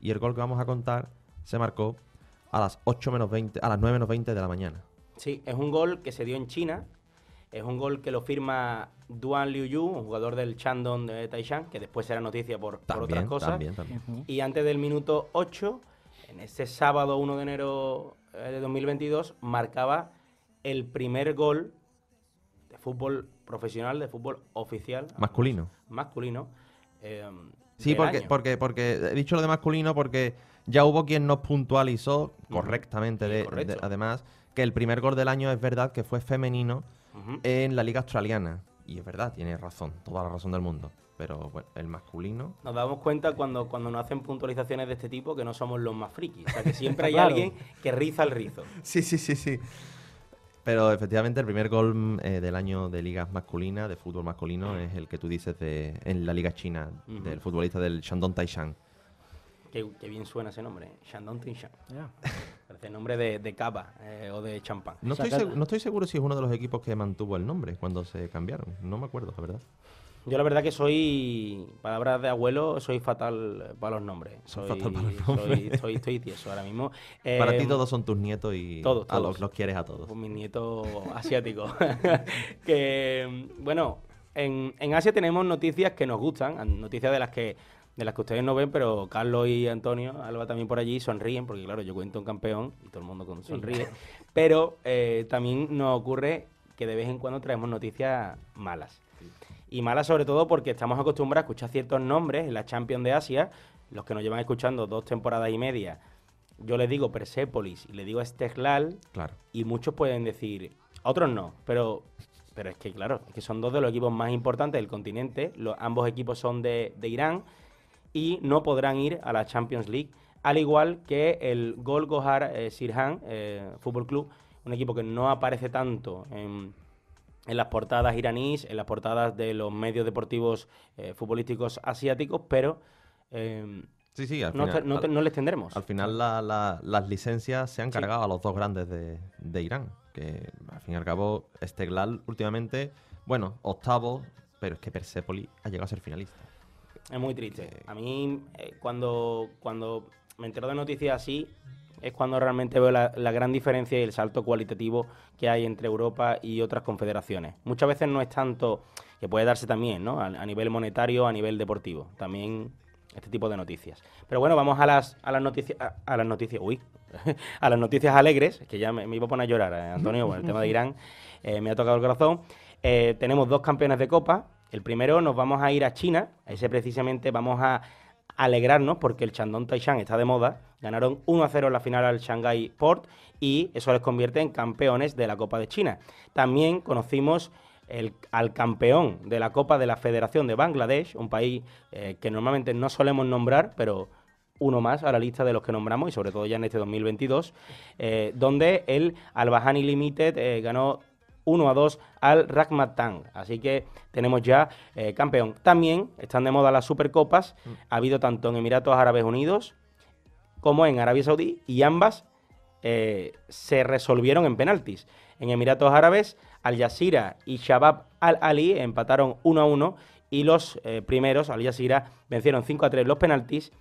y el gol que vamos a contar se marcó a las 8 menos 20, a las 9 menos 20 de la mañana. Sí, es un gol que se dio en China es un gol que lo firma Duan Liu Yu, un jugador del Shandong de Taishan, que después será noticia por, otras cosas. Y antes del minuto 8, en ese sábado 1 de enero eh, de 2022, marcaba el primer gol de fútbol profesional, de fútbol oficial. Masculino. Masculino. Eh, sí, porque, porque, porque he dicho lo de masculino porque ya hubo quien nos puntualizó correctamente, además, que el primer gol del año es verdad que fue femenino en la liga australiana. Y es verdad, tiene razón, toda la razón del mundo. Pero bueno, el masculino. Nos damos cuenta cuando, cuando nos hacen puntualizaciones de este tipo que no somos los más frikis. O sea, que siempre hay alguien que riza el rizo. Sí, sí, sí, sí. Pero efectivamente el primer gol eh, del año de ligas masculinas, de fútbol masculino, mm. es el que tú dices de, en la liga china, del futbolista del Shandong Taishan. Qué, qué, bien suena ese nombre, ¿eh? Shandong Taishan. De nombre de, de cava eh, o de champán. No estoy, seguro si es uno de los equipos que mantuvo el nombre cuando se cambiaron. No me acuerdo, la verdad. Yo la verdad que soy, palabras de abuelo, soy fatal para los nombres. Soy, para estoy tieso ahora mismo. para ti eh, todos son tus nietos y todos, los, quieres a todos. Pues mis nietos asiáticos. que, bueno, en, en Asia tenemos noticias que nos gustan, noticias de las que de las que ustedes no ven, pero Carlos y Antonio Alba también por allí sonríen, porque claro, yo cuento un campeón y todo el mundo sonríe. pero eh, también nos ocurre que de vez en cuando traemos noticias malas. Y malas sobre todo porque estamos acostumbrados a escuchar ciertos nombres en la Champions de Asia, los que nos llevan escuchando dos temporadas y media. Yo les digo Persepolis y le digo Esteglal, y muchos pueden decir, otros no, pero pero es que, claro, que son dos de los equipos más importantes del continente. Los, ambos equipos son de, de Irán y no podrán ir a la Champions League, al igual que el Gol eh, Sirhan eh, Fútbol Club, un equipo que no aparece tanto en, las portadas iraníes, en las portadas de los medios deportivos eh, futbolísticos asiáticos, pero... Em, sí, sí, no, les tendremos. Al final las licencias se han cargado a los dos grandes de, Irán, que al fin y al cabo Esteglal últimamente, bueno, octavo, pero es que Persepolis ha llegado a ser finalista. Es muy triste. A mí, eh, cuando, cuando me entero de noticias así, es cuando realmente veo la, gran diferencia y el salto cualitativo que hay entre Europa y otras confederaciones. Muchas veces no es tanto, que puede darse también, ¿no? A, nivel monetario, a nivel deportivo. También este tipo de noticias. Pero bueno, vamos a las, a las noticias, a, las noticias, uy, a las noticias alegres, que ya me, iba a poner a llorar, eh, Antonio, con el tema de Irán, eh, me ha tocado el corazón. tenemos dos campeones de Copa, el primero nos vamos a ir a China, ese precisamente vamos a alegrarnos porque el Shandong Taishan está de moda. Ganaron 1 a 0 en la final al Shanghai Port y eso les convierte en campeones de la Copa de China. También conocimos el, al campeón de la Copa de la Federación de Bangladesh, un país eh, que normalmente no solemos nombrar, pero uno más a la lista de los que nombramos y sobre todo ya en este 2022, eh, donde el Albahani Limited eh, ganó 1 a 2 al Rakhmatán. Así que tenemos ya eh, campeón. También están de moda las Supercopas. Mm. Ha habido tanto en Emiratos Árabes Unidos como en Arabia Saudí y ambas eh, se resolvieron en penaltis. En Emiratos Árabes, Al Jazeera y Shabab Al Ali empataron 1 a 1 y los eh, primeros, Al Jazeera, vencieron 5 a 3 los penaltis.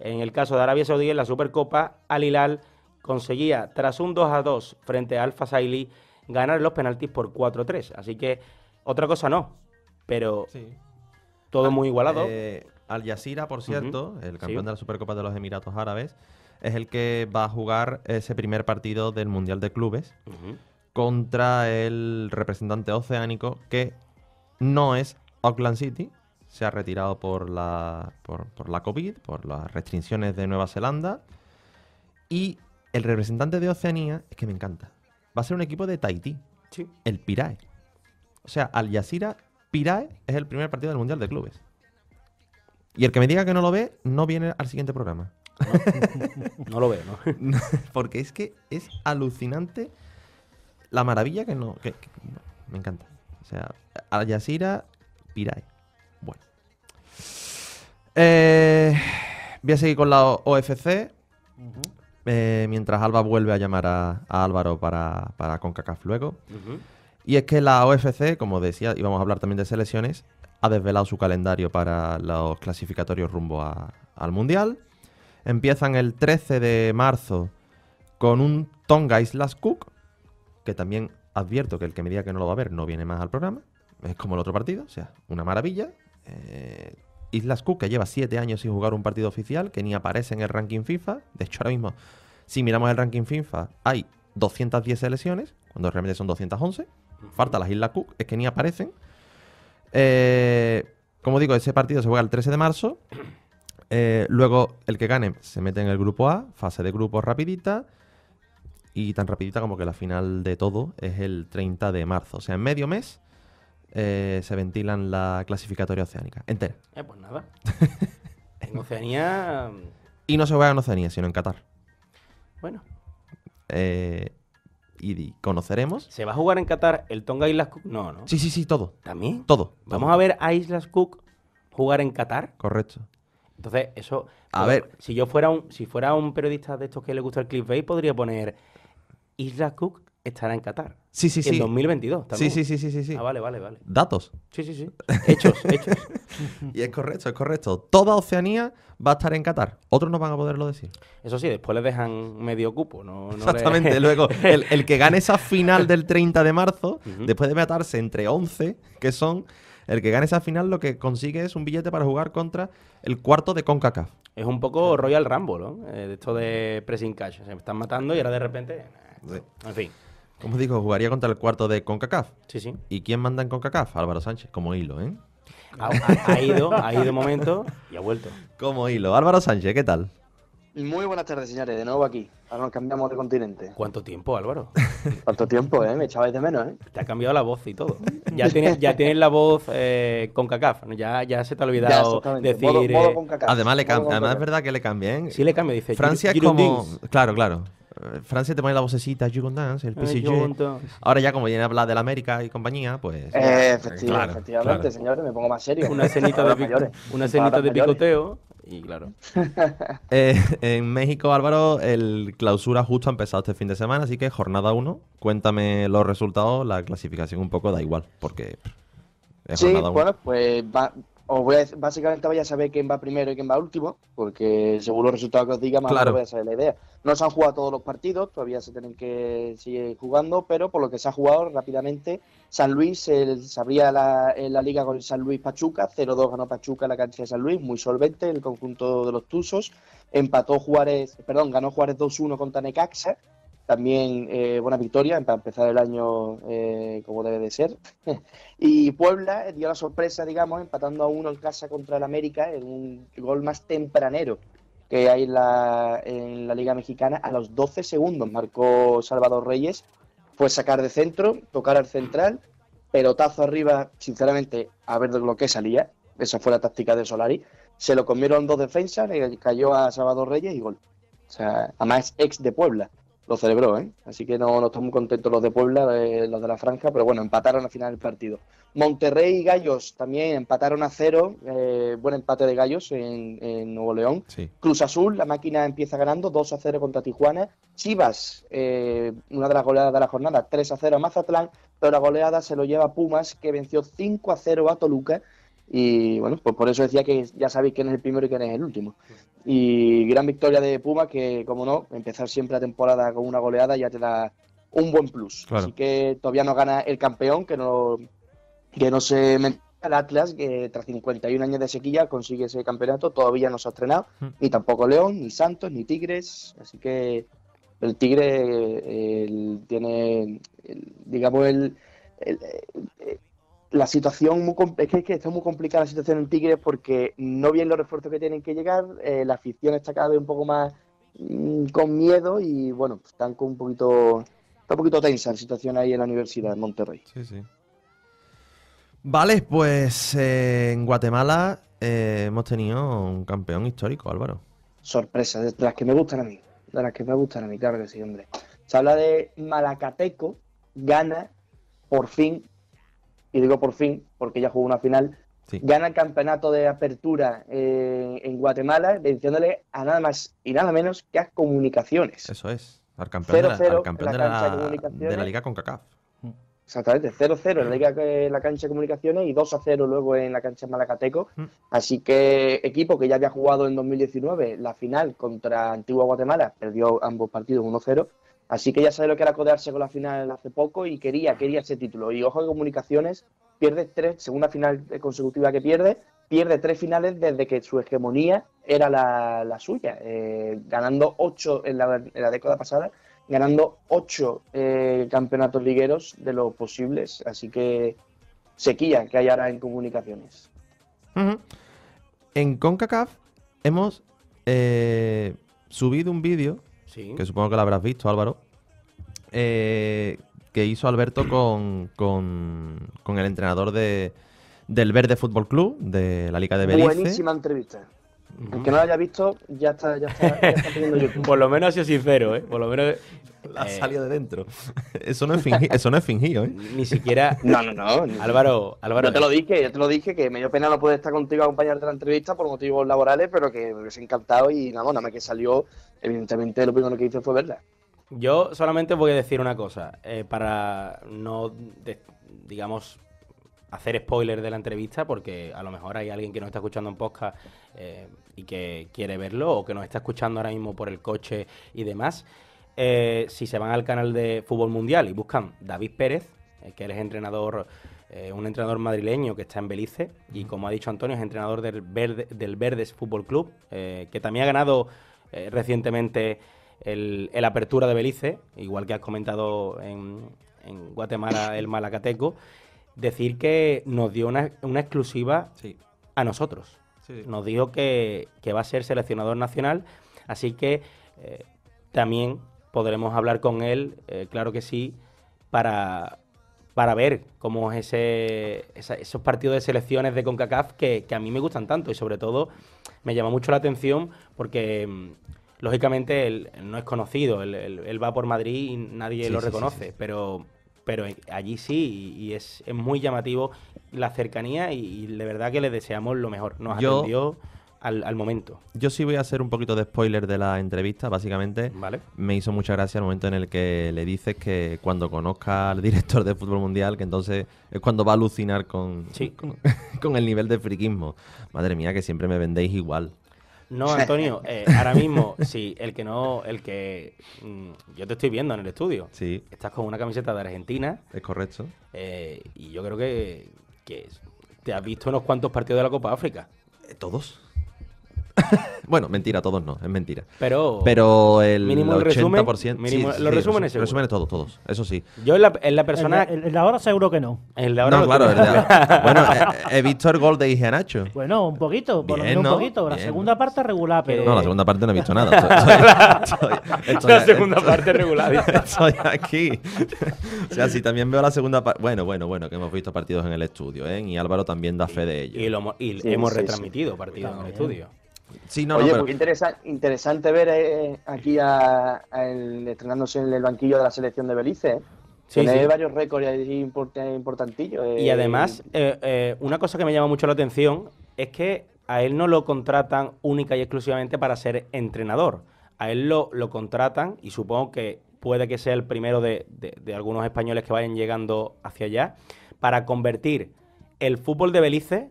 En el caso de Arabia Saudí, en la Supercopa, Al Hilal conseguía, tras un 2 a 2 frente a Al Fasaili, ganar los penaltis por 4-3. Así que otra cosa no, pero todo muy igualado. Eh, Al Jazeera, por cierto, el campeón de la Supercopa de los Emiratos Árabes, es el que va a jugar ese primer partido del Mundial de Clubes contra el representante oceánico que no es Auckland City, se ha retirado por la, por, la COVID, por las restricciones de Nueva Zelanda. Y el representante de Oceanía, es que me encanta, va a ser un equipo de Tahití. Sí. El Pirae. O sea, Al Jazeera, Pirae es el primer partido del Mundial de Clubes. Y el que me diga que no lo ve, no viene al siguiente programa. No, lo ve, ¿no? Porque es que es alucinante la maravilla que no. me encanta. O sea, Al Jazeera, Pirae. Bueno. Eh, voy a seguir con la OFC. Eh, mientras Alba vuelve a llamar a, Álvaro para, para CONCACAF luego. Y es que la OFC, como decía, íbamos a hablar también de selecciones, ha desvelado su calendario para los clasificatorios rumbo al Mundial. Empiezan el 13 de marzo con un Tonga Islas Cook, que también advierto que el que me diga que no lo va a ver no viene más al programa. Es como el otro partido, o sea, una maravilla. Eh, Islas Cook, que lleva 7 años sin jugar un partido oficial, que ni aparece en el ranking FIFA. De hecho, ahora mismo, si miramos el ranking FIFA, hay 210 selecciones, cuando realmente son 211. Falta las Islas Cook, es que ni aparecen. Eh, como digo, ese partido se juega el 13 de marzo. Eh, luego, el que gane se mete en el grupo A, fase de grupo rapidita. Y tan rapidita como que la final de todo es el 30 de marzo. O sea, en medio mes eh, se ventilan la clasificatoria oceánica entera. Eh, pues nada. en Oceanía. Mm. Y no se juega en Oceanía, sino en Qatar. Bueno. Eh, y conoceremos. ¿Se va a jugar en Qatar el Tonga Islas Cook? No, ¿no? Sí, sí, sí, todo. ¿También? Todo. ¿Vamos a ver a Islas Cook jugar en Qatar? Correcto. Entonces, eso. A ver. Si yo fuera un, si fuera un periodista de estos que le gusta el clickbait, podría poner Islas Cook estará en Qatar. Sí, sí, sí. En 2022 Sí, sí, sí, sí, sí. Ah, vale, vale, vale. Datos. Sí, sí, sí. Hechos, hechos. y es correcto, es correcto. Toda Oceanía va a estar en Qatar. Otros no van a poderlo decir. Eso sí, después les dejan medio cupo. No, no Exactamente. Luego, el, que gane esa final del 30 de marzo, después de matarse entre 11, que son, el que gane esa final lo que consigue es un billete para jugar contra el cuarto de CONCACAF. Es un poco Royal Rumble, ¿no? Eh, esto de pressing cash. Se están matando y ahora de repente... En fin como digo, jugaría contra el cuarto de CONCACAF. Sí, sí. ¿Y quién manda en CONCACAF? Álvaro Sánchez, como hilo, ¿eh? Ha, ido, ha ido un momento y ha vuelto. Como hilo. Álvaro Sánchez, ¿qué tal? Muy buenas tardes, señores, de nuevo aquí. Ahora nos cambiamos de continente. ¿Cuánto tiempo, Álvaro? ¿Cuánto tiempo, eh? Me echabais de menos, ¿eh? Te ha cambiado la voz y todo. Ya tienes, ya tienes la voz eh, CONCACAF. ya, ya se te ha olvidado decir... Modo, eh, Además, es verdad que le cambian. ¿eh? Sí, le cambia, dice. Francia es como... Claro, claro. Eh, Francia te pone la vocecita You Can Dance, el ah, PCG. Ahora ya como viene a hablar de América y compañía, pues... Eh, efectivamente, señores, me pongo más serio. Una escenita de, de picoteo y claro. Eh, en México, Álvaro, el clausura justo ha empezado este fin de semana, así que jornada 1. Cuéntame los resultados, la clasificación un poco da igual, porque... Es sí, bueno, pues va, os voy a básicamente vaya a saber quién va primero y quién va último, porque según los resultados que os diga, más claro. o menos a saber la idea. No se han jugado todos los partidos, todavía se tienen que seguir jugando, pero por lo que se ha jugado rápidamente, San Luis se abría la, liga con San Luis Pachuca, 0-2 ganó Pachuca en la cancha de San Luis, muy solvente el conjunto de los Tuzos, empató Juárez, perdón, ganó Juárez 2-1 contra Necaxa, también eh, buena victoria para empezar el año eh, como debe de ser. y Puebla eh, dio la sorpresa, digamos, empatando a uno en casa contra el América en un gol más tempranero que hay en la, Liga Mexicana. A los 12 segundos marcó Salvador Reyes. Fue sacar de centro, tocar al central, pelotazo arriba, sinceramente, a ver de lo que salía. Esa fue la táctica de Solari. Se lo comieron dos defensas, le cayó a Salvador Reyes y gol. O sea, además ex de Puebla lo celebró, ¿eh? Así que no, no muy contentos los de Puebla, eh, los de la Franja, pero bueno, empataron al final el partido. Monterrey y Gallos también empataron a cero, eh, buen empate de Gallos en, Nuevo León. Cruz Azul, la máquina empieza ganando 2 a 0 contra Tijuana. Chivas, eh, una de las goleadas de la jornada, 3 a 0 a Mazatlán, pero la goleada se lo lleva Pumas, que venció 5 a 0 a Toluca. Y bueno, pues por eso decía que ya sabéis quién es el primero y quién es el último. Y gran victoria de Puma, que como no, empezar siempre la temporada con una goleada ya te da un buen plus. Así que todavía no gana el campeón, que no, que no se el Atlas, que tras 51 años de sequía consigue ese campeonato, todavía no se ha estrenado, hmm. ni tampoco León, ni Santos, ni Tigres, así que el Tigre tiene, digamos, el, la situación muy es que, está muy complicada la situación en Tigres porque no bien los refuerzos que tienen que llegar, eh, la afición está cada vez un poco más mm, con miedo y bueno, están con un poquito está un poquito tensa la situación ahí en la Universidad de Monterrey. Sí, sí. Vale, pues eh, en Guatemala eh, hemos tenido un campeón histórico, Álvaro. Sorpresa, de las que me gustan a mí, de las que me gustan a mí, claro que sí, hombre. Se habla de Malacateco, gana por fin y digo por fin, porque ya jugó una final, gana el campeonato de apertura eh, en, Guatemala, venciéndole a nada más y nada menos que a Comunicaciones. Eso es, al campeón, de, la, de, la, de, la, Liga con CACAF. Exactamente, 0-0 en la, Liga, en la cancha de comunicaciones y 2-0 luego en la cancha de Malacateco. Mm. Así que equipo que ya había jugado en 2019 la final contra Antigua Guatemala, perdió ambos partidos 1-0 Así que ya sabe lo que era codearse con la final hace poco y quería, quería ese título. Y ojo de Comunicaciones pierde tres, segunda final consecutiva que pierde, pierde tres finales desde que su hegemonía era la, suya, eh, ganando ocho en la, década pasada, ganando ocho eh, campeonatos ligueros de los posibles. Así que sequía que hay ahora en Comunicaciones. En CONCACAF hemos eh, subido un vídeo que supongo que la habrás visto, Álvaro, eh, que hizo Alberto con, con, el entrenador de, del Verde Fútbol Club, de la Liga de Belice. Buenísima entrevista. El que no lo haya visto, ya está, ya está, Por lo menos ha sido sincero, ¿eh? Por lo menos. La ha eh, salido de dentro. Eso no es, fingido, Eso no es fingido, ¿eh? Ni siquiera. No, no, no. Álvaro, Álvaro. Yo te lo dije, yo te lo dije que me dio pena no poder estar contigo a acompañarte a la entrevista por motivos laborales, pero que me hubiese encantado y nada, nada más que salió, evidentemente lo primero que hice fue verla. Yo solamente voy a decir una cosa, eh, para no, digamos, hacer spoiler de la entrevista, porque a lo mejor hay alguien que nos está escuchando en podcast eh, y que quiere verlo o que nos está escuchando ahora mismo por el coche y demás, eh, si se van al canal de Fútbol Mundial y buscan David Pérez, eh, que él es entrenador, eh, un entrenador madrileño que está en Belice y como ha dicho Antonio es entrenador del, del Verdes Fútbol Club, que también ha ganado recientemente el, Apertura de Belice, igual que has comentado en, Guatemala el Malacateco, decir que nos dio una, exclusiva a nosotros nos dijo que, va a ser seleccionador nacional, así que eh, también podremos hablar con él, eh, claro que sí, para, para ver cómo es ese, esos partidos de selecciones de CONCACAF que, que, a mí me gustan tanto y sobre todo me llama mucho la atención porque mm, lógicamente él, no es conocido, él, va por Madrid y nadie lo reconoce, pero pero allí sí, y, es, muy llamativo la cercanía y, de verdad que le deseamos lo mejor. Nos atendió al, momento. Yo sí voy a hacer un poquito de spoiler de la entrevista, básicamente. Me hizo mucha gracia el momento en el que le dices que cuando conozca al director de fútbol mundial, que entonces es cuando va a alucinar con, con, con el nivel de friquismo. Madre mía, que siempre me vendéis igual. No, Antonio, eh, ahora mismo, sí, el que no, el que mm, yo te estoy viendo en el estudio. Sí. Estás con una camiseta de Argentina. Es correcto. Eh, y yo creo que, que te has visto unos cuantos partidos de la Copa África. Eh, ¿Todos? bueno, mentira, todos no, es mentira. Pero, pero el mínimo 80%. Resumen, mínimo, resumen los resúmenes, todos, todos, eso sí. Yo en la, en persona. el la, seguro que no. En la hora no, claro, Bueno, eh, he, visto el gol de Igenacho. Bueno, un poquito, por un poquito. La segunda parte regular, pero. No, la segunda parte no he visto nada. la segunda parte regular. Estoy aquí. o sea, si también veo la segunda parte. Bueno, bueno, bueno, que hemos visto partidos en el estudio, ¿eh? Y Álvaro también da fe de ello. Y, lo, y hemos retransmitido partidos en el estudio. Oye, interesante ver eh, eh, aquí a, estrenándose en el banquillo de la selección de Belice. ¿eh? Tiene varios récords import importantillos. Y además, una cosa que me llama mucho la atención es que a él no lo contratan única y exclusivamente para ser entrenador. A él lo, lo contratan y supongo que puede que sea el primero de, de algunos españoles que vayan llegando hacia allá para convertir el fútbol de Belice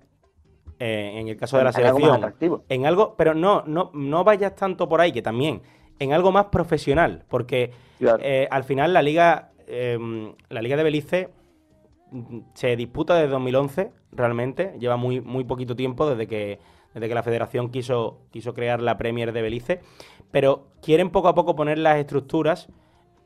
eh, en el caso de la selección, en algo, pero no, no, no vayas tanto por ahí, que también, en algo más profesional, porque eh, al final la liga, eh, la liga de Belice se disputa desde 2011, realmente, lleva muy, muy poquito tiempo desde que, desde que la federación quiso, quiso crear la Premier de Belice, pero quieren poco a poco poner las estructuras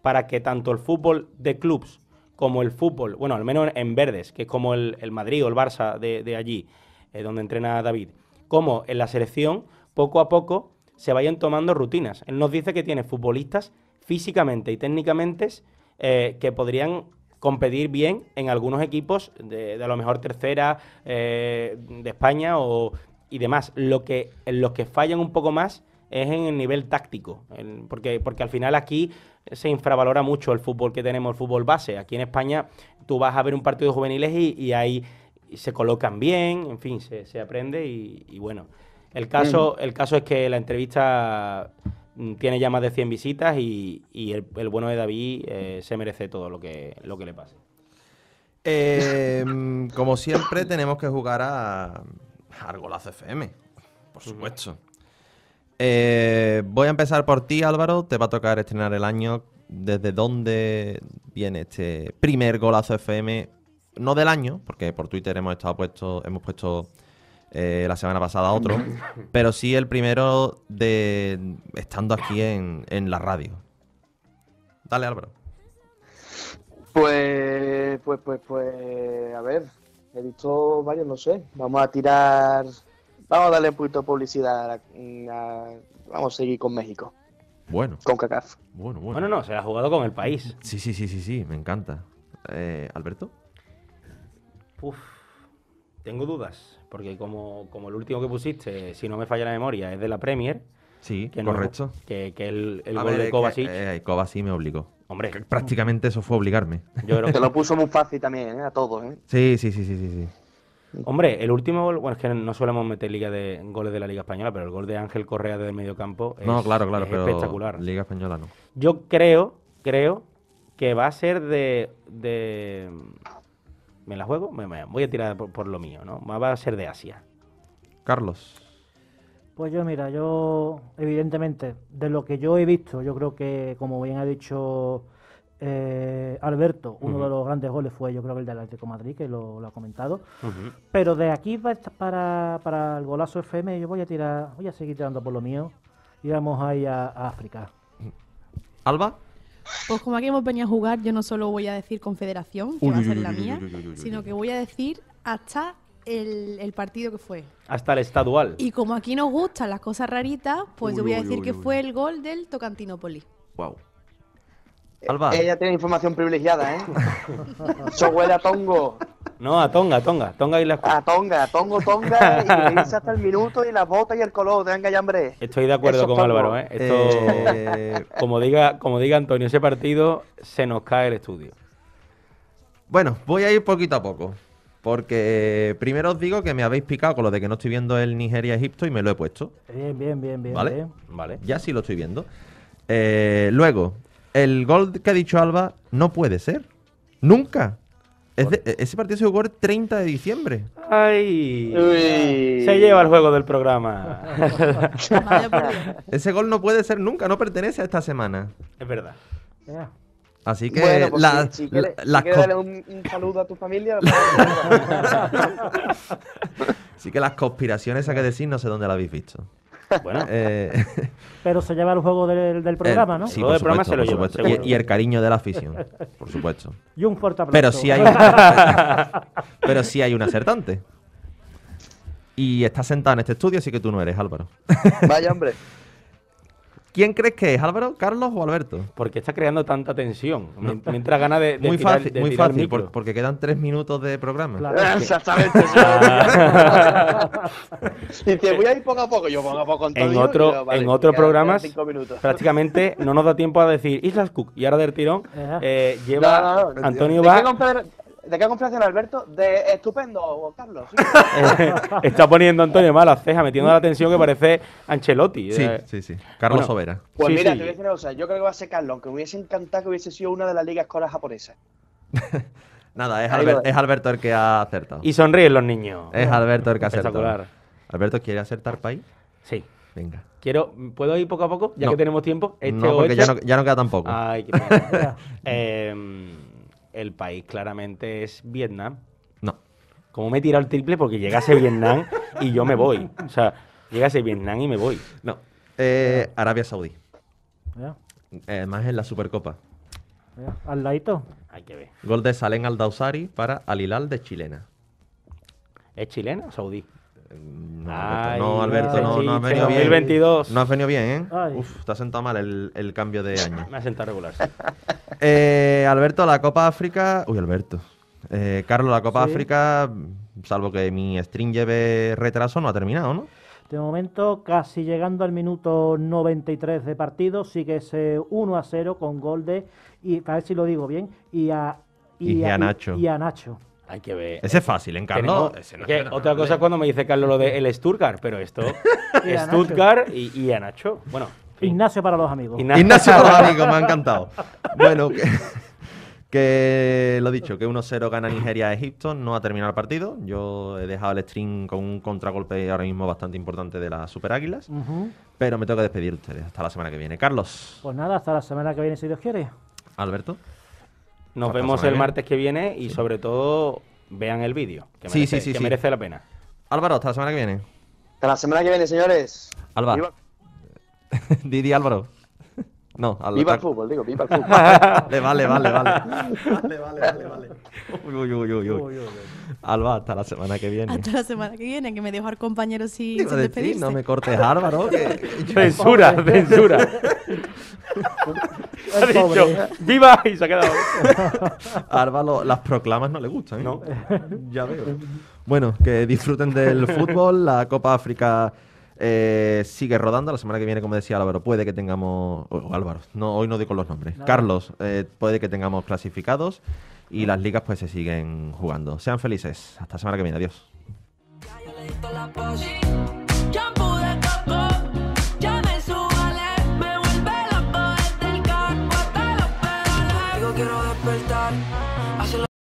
para que tanto el fútbol de clubs como el fútbol, bueno, al menos en verdes, que es como el, Madrid o el Barça de allí, eh, donde entrena David, como en la selección, poco a poco se vayan tomando rutinas. Él nos dice que tiene futbolistas físicamente y técnicamente eh, que podrían competir bien en algunos equipos de, a lo mejor tercera eh, de España o, y demás. Lo que, los que fallan un poco más es en el nivel táctico, porque, porque al final aquí se infravalora mucho el fútbol que tenemos, el fútbol base. Aquí en España tú vas a ver un partido de juveniles y, y hay se colocan bien, en fin, se, aprende y, bueno. El caso, el caso es que la entrevista mm, tiene ya más de 100 visitas y, el, bueno de David eh, se merece todo lo que, lo que le pase. Em, como siempre, tenemos que jugar a golazo FM, por supuesto. Eh, voy a empezar por ti, Álvaro. Te va a tocar estrenar el año. ¿Desde dónde viene este primer golazo FM no del año, porque por Twitter hemos estado puesto, hemos puesto eh, la semana pasada otro, pero sí el primero de estando aquí en, la radio. Dale, Álvaro. Pues, pues, pues, pues, a ver, he visto varios, no sé. Vamos a tirar, vamos a darle un poquito de publicidad. vamos a seguir con México. Bueno. Con Cacaz. Bueno, bueno. Bueno, no, se ha jugado con el país. Sí, sí, sí, sí, sí, me encanta. Eh, Alberto. Uf, tengo dudas, porque como, como el último que pusiste, si no me falla la memoria, es de la Premier. Sí, correcto. que, el, el gol de Kovacic. Eh, eh, Kovacic me obligó. Hombre. prácticamente eso fue obligarme. Te lo puso muy fácil también, eh, a todos. Sí, sí, sí, sí, sí, Hombre, el último gol, bueno, es que no solemos meter liga de goles de la Liga Española, pero el gol de Ángel Correa desde el mediocampo es, no, claro, claro, pero espectacular. Liga Española no. Yo creo, creo que va a ser de me la juego, me, voy a tirar por, lo mío, ¿no? Va a ser de Asia. Carlos. Pues yo, mira, yo, evidentemente, de lo que yo he visto, yo creo que, como bien ha dicho eh, Alberto, uno de los grandes goles fue, yo creo que el del Atlético de Madrid, que lo, ha comentado. Pero de aquí para, para el golazo FM, yo voy a tirar, voy a seguir tirando por lo mío y vamos ahí a África. Alba. Pues como aquí hemos venido a jugar, yo no solo voy a decir confederación, que va a ser la mía, sino que voy a decir hasta el, partido que fue. Hasta el estadual. Y como aquí nos gustan las cosas raritas, pues yo voy a decir que fue el gol del Tocantinópolis. Wow. Eh, ella tiene información privilegiada, ¿eh? Eso huele a tongo. No, a tonga, a tonga. Tonga y las... A tonga, a tongo, tonga. y hasta el minuto y las botas y el color. Venga ya, hombre. Estoy de acuerdo con Álvaro, ¿eh? eh. Esto, Como, diga, como diga Antonio, ese partido se nos cae el estudio. Bueno, voy a ir poquito a poco. Porque primero os digo que me habéis picado con lo de que no estoy viendo el Nigeria-Egipto y me lo he puesto. Bien, bien, bien, bien. Vale, vale. ya sí lo estoy viendo. Eh, luego, el gol que ha dicho Alba no puede ser. Nunca. E-, ese partido se jugó el 30 de diciembre. ¡Ay! Se lleva el juego del programa. ese gol no puede ser nunca, no pertenece a esta semana. Es verdad. Así que saludo a tu familia. Pues, Así que las conspiraciones a que decir no sé dónde las habéis visto. Bueno. Eh, pero se lleva el juego del, programa, eh, ¿no? sí, y, el cariño de la afición, por supuesto. Y un fuerte Pero si hay un, pero sí hay un acertante. Y está sentado en este estudio, así que tú no eres, Álvaro. Vaya, hombre. ¿Quién crees que es, Álvaro, Carlos o Alberto? Porque está creando tanta tensión. Mientras gana de, Muy fácil, muy fácil, porque quedan tres minutos de programa. Exactamente. y te voy a ir poco a poco, yo pongo a poco en todo. En otro, programa. prácticamente no nos da tiempo a decir Islas Cook y ahora del tirón eh, lleva Antonio va. ¿De qué confianza Alberto? De estupendo, Carlos. Está poniendo Antonio mala cejas metiendo la tensión que parece Ancelotti. Sí, eh, sí, sí. Carlos Overa. Sobera. Pues mira, te voy a decir una cosa. Yo creo que va a ser Carlos, aunque me hubiese encantado que hubiese sido una de las ligas coras japonesas. Nada, es, Alberto el que ha acertado. Y sonríen los niños. Es Alberto el que ha acertado. Alberto, ¿quiere acertar país? Sí. Venga. Quiero, ¿Puedo ir poco a poco? Ya que tenemos tiempo. Este no, porque ya, no, queda tampoco. Ay, qué eh, el país claramente es Vietnam. No. ¿Cómo me he tirado el triple porque llegase Vietnam y yo me voy. O sea, llegase Vietnam y me voy. No. Eh, Arabia Saudí. Más en la Supercopa. Al ladito. Hay que ver. Gol de Salen Aldausari para Alilal de chilena. ¿Es chilena o saudí? no, Alberto, no, no has venido bien. No ha venido bien, ¿eh? Uf, te ha sentado mal el, cambio de año. Me ha sentado regular. Sí. Eh, Alberto, la Copa África. Uy, Alberto. Eh, Carlos, la Copa África, salvo que mi stream lleve retraso, no ha terminado, ¿no? De momento, casi llegando al minuto 93 de partido, sigue ese 1 a 0 con gol de, y, a si lo digo bien, y a, Nacho. y a Nacho. Hay que ver. Ese es fácil, en ¿eh, Carlos. otra cosa es cuando me dice Carlos lo de el Stuttgart, pero esto. Stuttgart y, y Nacho. Bueno. Ignacio para los amigos. Ignacio, para los amigos, me ha encantado. Bueno, que, lo dicho, que 1-0 gana Nigeria a Egipto, no ha terminado el partido. Yo he dejado el stream con un contragolpe ahora mismo bastante importante de las Super Águilas. Pero me tengo que despedir de ustedes. Hasta la semana que viene. Carlos. Pues nada, hasta la semana que viene, si Dios quiere. Alberto. Nos vemos el martes que viene y sobre todo vean el vídeo, que, sí, sí, sí, que merece la pena. Álvaro, hasta la semana que viene. Hasta la semana que viene, señores. Álvaro. Didi Álvaro. No, al Viva el fútbol, digo, viva el fútbol. vale, vale, vale, vale. Vale, vale, vale, Uy, uy, uy, uy. Alba, hasta la semana que viene. Hasta la semana que viene, que me dejo al compañero Si sin no me cortes, Álvaro. Censura, censura. ha dicho, viva y se ha quedado. Álvaro, las proclamas no le gustan. ¿eh? No, ya veo. Bueno, que disfruten del fútbol, la Copa África eh, sigue rodando. La semana que viene, como decía Álvaro, puede que tengamos. Álvaro, no, hoy no digo los nombres. Carlos, eh, puede que tengamos clasificados. Y las ligas pues se siguen jugando. Sean felices. Hasta la semana que viene. Adiós.